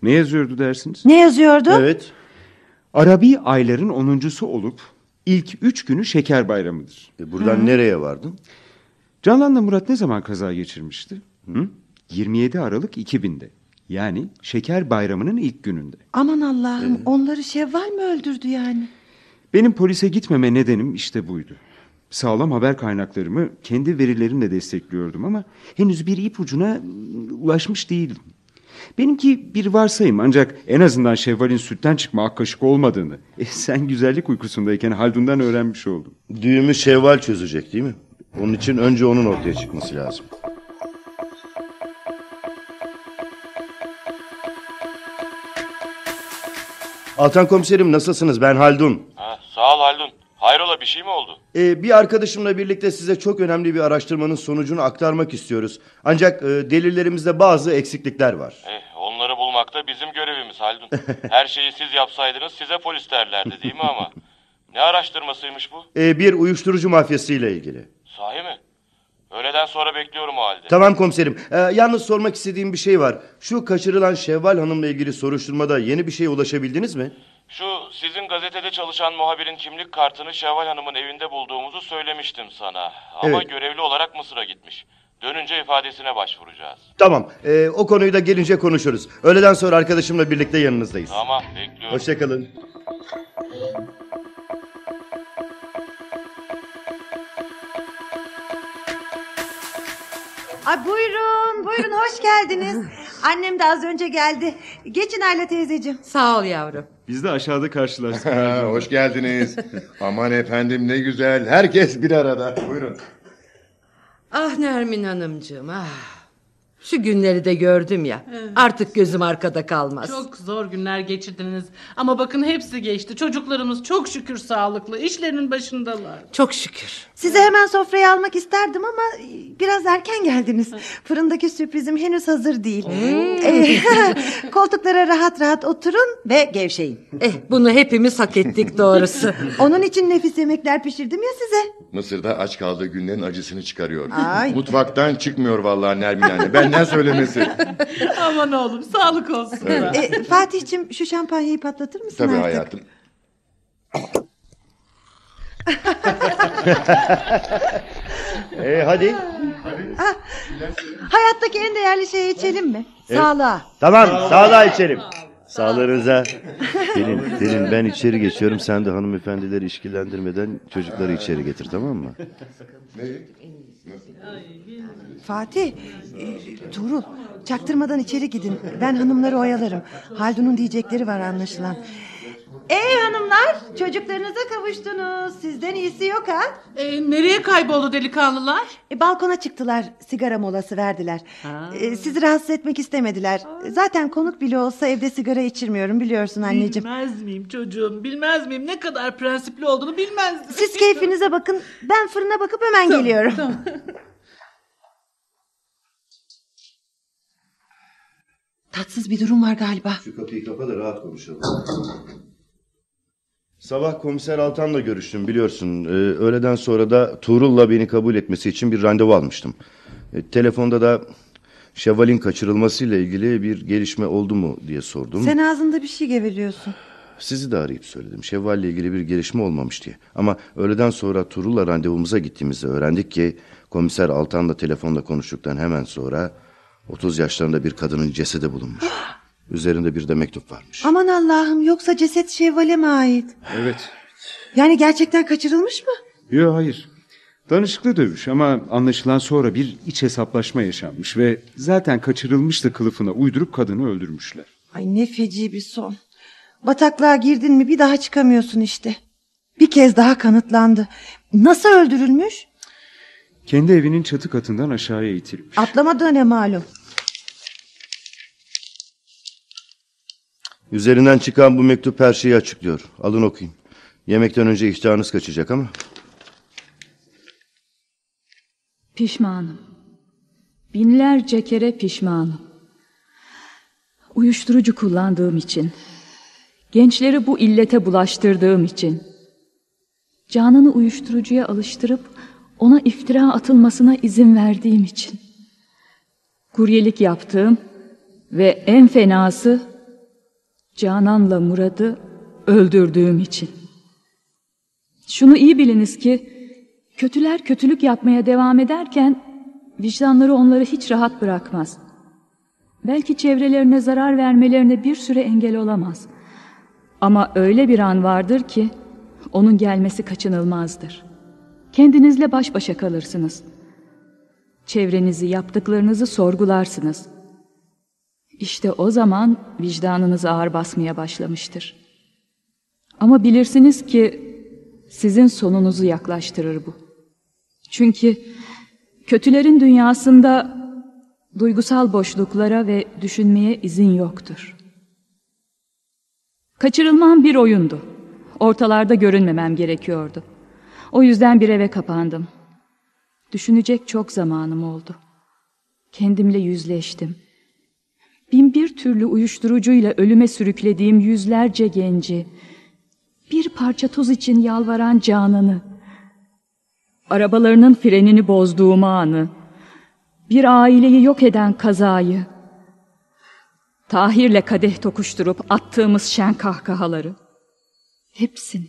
Ne yazıyordu dersiniz? Ne yazıyordu? Evet. Arabi ayların onuncusu olup ilk üç günü şeker bayramıdır. E buradan Hı. nereye vardın? Canan'la Murat ne zaman kaza geçirmişti? Hı? 27 Aralık 2000'de. Yani şeker bayramının ilk gününde. Aman Allah'ım ee, onları Şevval mi öldürdü yani? Benim polise gitmeme nedenim işte buydu. Sağlam haber kaynaklarımı kendi verilerimle destekliyordum ama henüz bir ipucuna ulaşmış değildim. Benimki bir varsayım ancak en azından Şevval'in sütten çıkma ak olmadığını e, sen güzellik uykusundayken Haldun'dan öğrenmiş oldum. Düğümü Şevval çözecek değil mi? Onun için önce onun ortaya çıkması lazım. Altan komiserim nasılsınız? Ben Haldun. Ha, ah, sağ ol Haldun. Hayrola bir şey mi oldu? Ee, bir arkadaşımla birlikte size çok önemli bir araştırmanın sonucunu aktarmak istiyoruz. Ancak e, delillerimizde bazı eksiklikler var. Eh, onları bulmak da bizim görevimiz Haldun. Her şeyi siz yapsaydınız size polis derlerdi değil mi ama? Ne araştırmasıymış bu? E, bir uyuşturucu mafyası ile ilgili. Sahi mi? Öğleden sonra bekliyorum o halde. Tamam komiserim. Ee, yalnız sormak istediğim bir şey var. Şu kaçırılan Şevval Hanım'la ilgili soruşturmada yeni bir şeye ulaşabildiniz mi? Şu sizin gazetede çalışan muhabirin kimlik kartını Şevval Hanım'ın evinde bulduğumuzu söylemiştim sana. Ama evet. görevli olarak Mısır'a gitmiş. Dönünce ifadesine başvuracağız. Tamam. Ee, o konuyu da gelince konuşuruz. Öğleden sonra arkadaşımla birlikte yanınızdayız. Tamam bekliyorum. Hoşçakalın. Ay buyurun, buyurun hoş geldiniz. Annem de az önce geldi. Geçin Ayla teyzeciğim. Sağ ol yavrum. Biz de aşağıda karşılaştık. Hoş geldiniz. Aman efendim ne güzel. Herkes bir arada. Buyurun. Ah Nermin Hanımcığım ah. Şu günleri de gördüm ya. Artık gözüm arkada kalmaz. Çok zor günler geçirdiniz. Ama bakın hepsi geçti. Çocuklarımız çok şükür sağlıklı. İşlerinin başındalar. Çok şükür. Size hemen sofrayı almak isterdim ama biraz erken geldiniz. Fırındaki sürprizim henüz hazır değil. Ee, koltuklara rahat rahat oturun ve gevşeyin. Eh, bunu hepimiz hak ettik doğrusu. Onun için nefis yemekler pişirdim ya size. Mısır'da aç kaldığı günlerin acısını çıkarıyor. Ay. Mutfaktan çıkmıyor vallahi Nermin anne. Benden söylemesi. Aman oğlum sağlık olsun. Evet. Ee, Fatih'cim şu şampanyayı patlatır mısın Tabii artık? hayatım e, hadi. Ah, hayattaki en değerli şeyi içelim mi? Evet. Sağlığa. Tamam sağlığa içelim. Sağlığınıza. Gelin, gelin ben içeri geçiyorum. Sen de hanımefendileri işkilendirmeden çocukları içeri getir tamam mı? Fatih, e, Tuğrul çaktırmadan içeri gidin. Ben hanımları oyalarım. Haldun'un diyecekleri var anlaşılan. Ee hanımlar çocuklarınıza kavuştunuz. Sizden iyisi yok ha? Ee, nereye kayboldu delikanlılar? E, balkona çıktılar. Sigara molası verdiler. E, sizi rahatsız etmek istemediler. Ha. Zaten konuk bile olsa evde sigara içirmiyorum biliyorsun anneciğim. Bilmez miyim çocuğum bilmez miyim? Ne kadar prensipli olduğunu bilmezdim. Siz keyfinize bakın. Ben fırına bakıp hemen tamam, geliyorum. Tamam. Tatsız bir durum var galiba. Şu kapıyı kapa da rahat konuşalım. Sabah komiser Altan'la görüştüm biliyorsun. Ee, öğleden sonra da Tuğrul'la beni kabul etmesi için bir randevu almıştım. Ee, telefonda da Şevval'in kaçırılmasıyla ilgili bir gelişme oldu mu diye sordum. Sen ağzında bir şey geveliyorsun. Sizi de arayıp söyledim. Şevval'le ilgili bir gelişme olmamış diye. Ama öğleden sonra Tuğrul'la randevumuza gittiğimizde öğrendik ki... ...komiser Altan'la telefonda konuştuktan hemen sonra... ...30 yaşlarında bir kadının cesedi bulunmuş. Ah! Üzerinde bir de mektup varmış. Aman Allah'ım yoksa ceset Şevval'e mi ait? Evet. Yani gerçekten kaçırılmış mı? Yok hayır. Danışıklı dövüş ama anlaşılan sonra bir iç hesaplaşma yaşanmış ve zaten kaçırılmıştı kılıfına uydurup kadını öldürmüşler. Ay ne feci bir son. Bataklığa girdin mi bir daha çıkamıyorsun işte. Bir kez daha kanıtlandı. Nasıl öldürülmüş? Kendi evinin çatı katından aşağıya itilmiş. Atlamadığı ne malum. Üzerinden çıkan bu mektup her şeyi açıklıyor. Alın okuyun. Yemekten önce iştahınız kaçacak ama. Pişmanım. Binlerce kere pişmanım. Uyuşturucu kullandığım için. Gençleri bu illete bulaştırdığım için. Canını uyuşturucuya alıştırıp ona iftira atılmasına izin verdiğim için. Kuryelik yaptığım ve en fenası Canan'la Murad'ı öldürdüğüm için. Şunu iyi biliniz ki kötüler kötülük yapmaya devam ederken vicdanları onları hiç rahat bırakmaz. Belki çevrelerine zarar vermelerine bir süre engel olamaz. Ama öyle bir an vardır ki onun gelmesi kaçınılmazdır. Kendinizle baş başa kalırsınız. Çevrenizi, yaptıklarınızı sorgularsınız.'' İşte o zaman vicdanınız ağır basmaya başlamıştır. Ama bilirsiniz ki sizin sonunuzu yaklaştırır bu. Çünkü kötülerin dünyasında duygusal boşluklara ve düşünmeye izin yoktur. Kaçırılmam bir oyundu. Ortalarda görünmemem gerekiyordu. O yüzden bir eve kapandım. Düşünecek çok zamanım oldu. Kendimle yüzleştim.'' bin bir türlü uyuşturucuyla ölüme sürüklediğim yüzlerce genci, bir parça toz için yalvaran Canan'ı, arabalarının frenini bozduğum anı, bir aileyi yok eden kazayı, Tahir'le kadeh tokuşturup attığımız şen kahkahaları, hepsini,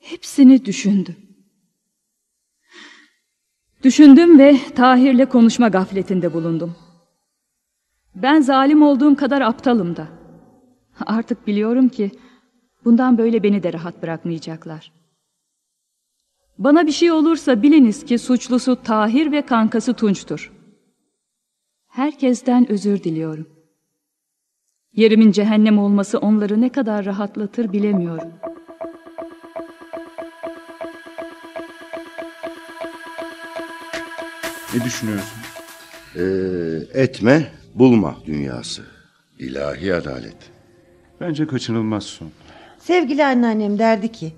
hepsini düşündüm. Düşündüm ve Tahir'le konuşma gafletinde bulundum. Ben zalim olduğum kadar aptalım da. Artık biliyorum ki bundan böyle beni de rahat bırakmayacaklar. Bana bir şey olursa biliniz ki suçlusu Tahir ve kankası Tunç'tur. Herkesten özür diliyorum. Yerimin cehennem olması onları ne kadar rahatlatır bilemiyorum. Ne düşünüyorsun? Ee, etme, Bulma dünyası. İlahi adalet. Bence kaçınılmaz son. Sevgili anneannem derdi ki...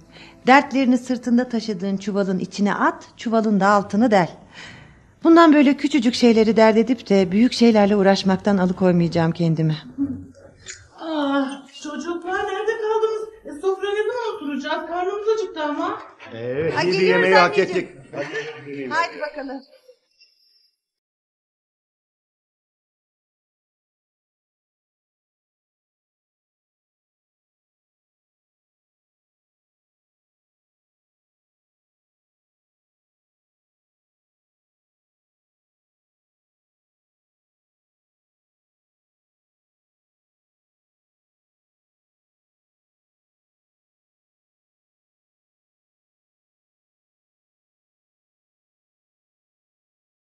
...dertlerini sırtında taşıdığın çuvalın içine at... ...çuvalın da altını del. Bundan böyle küçücük şeyleri dert edip de... ...büyük şeylerle uğraşmaktan alıkoymayacağım kendimi. Ah çocuklar nerede kaldınız? E, sofraya ne zaman oturacağız? Karnımız acıktı ama. Evet, ha, iyi bir yemeği hak ettik. Hadi bakalım.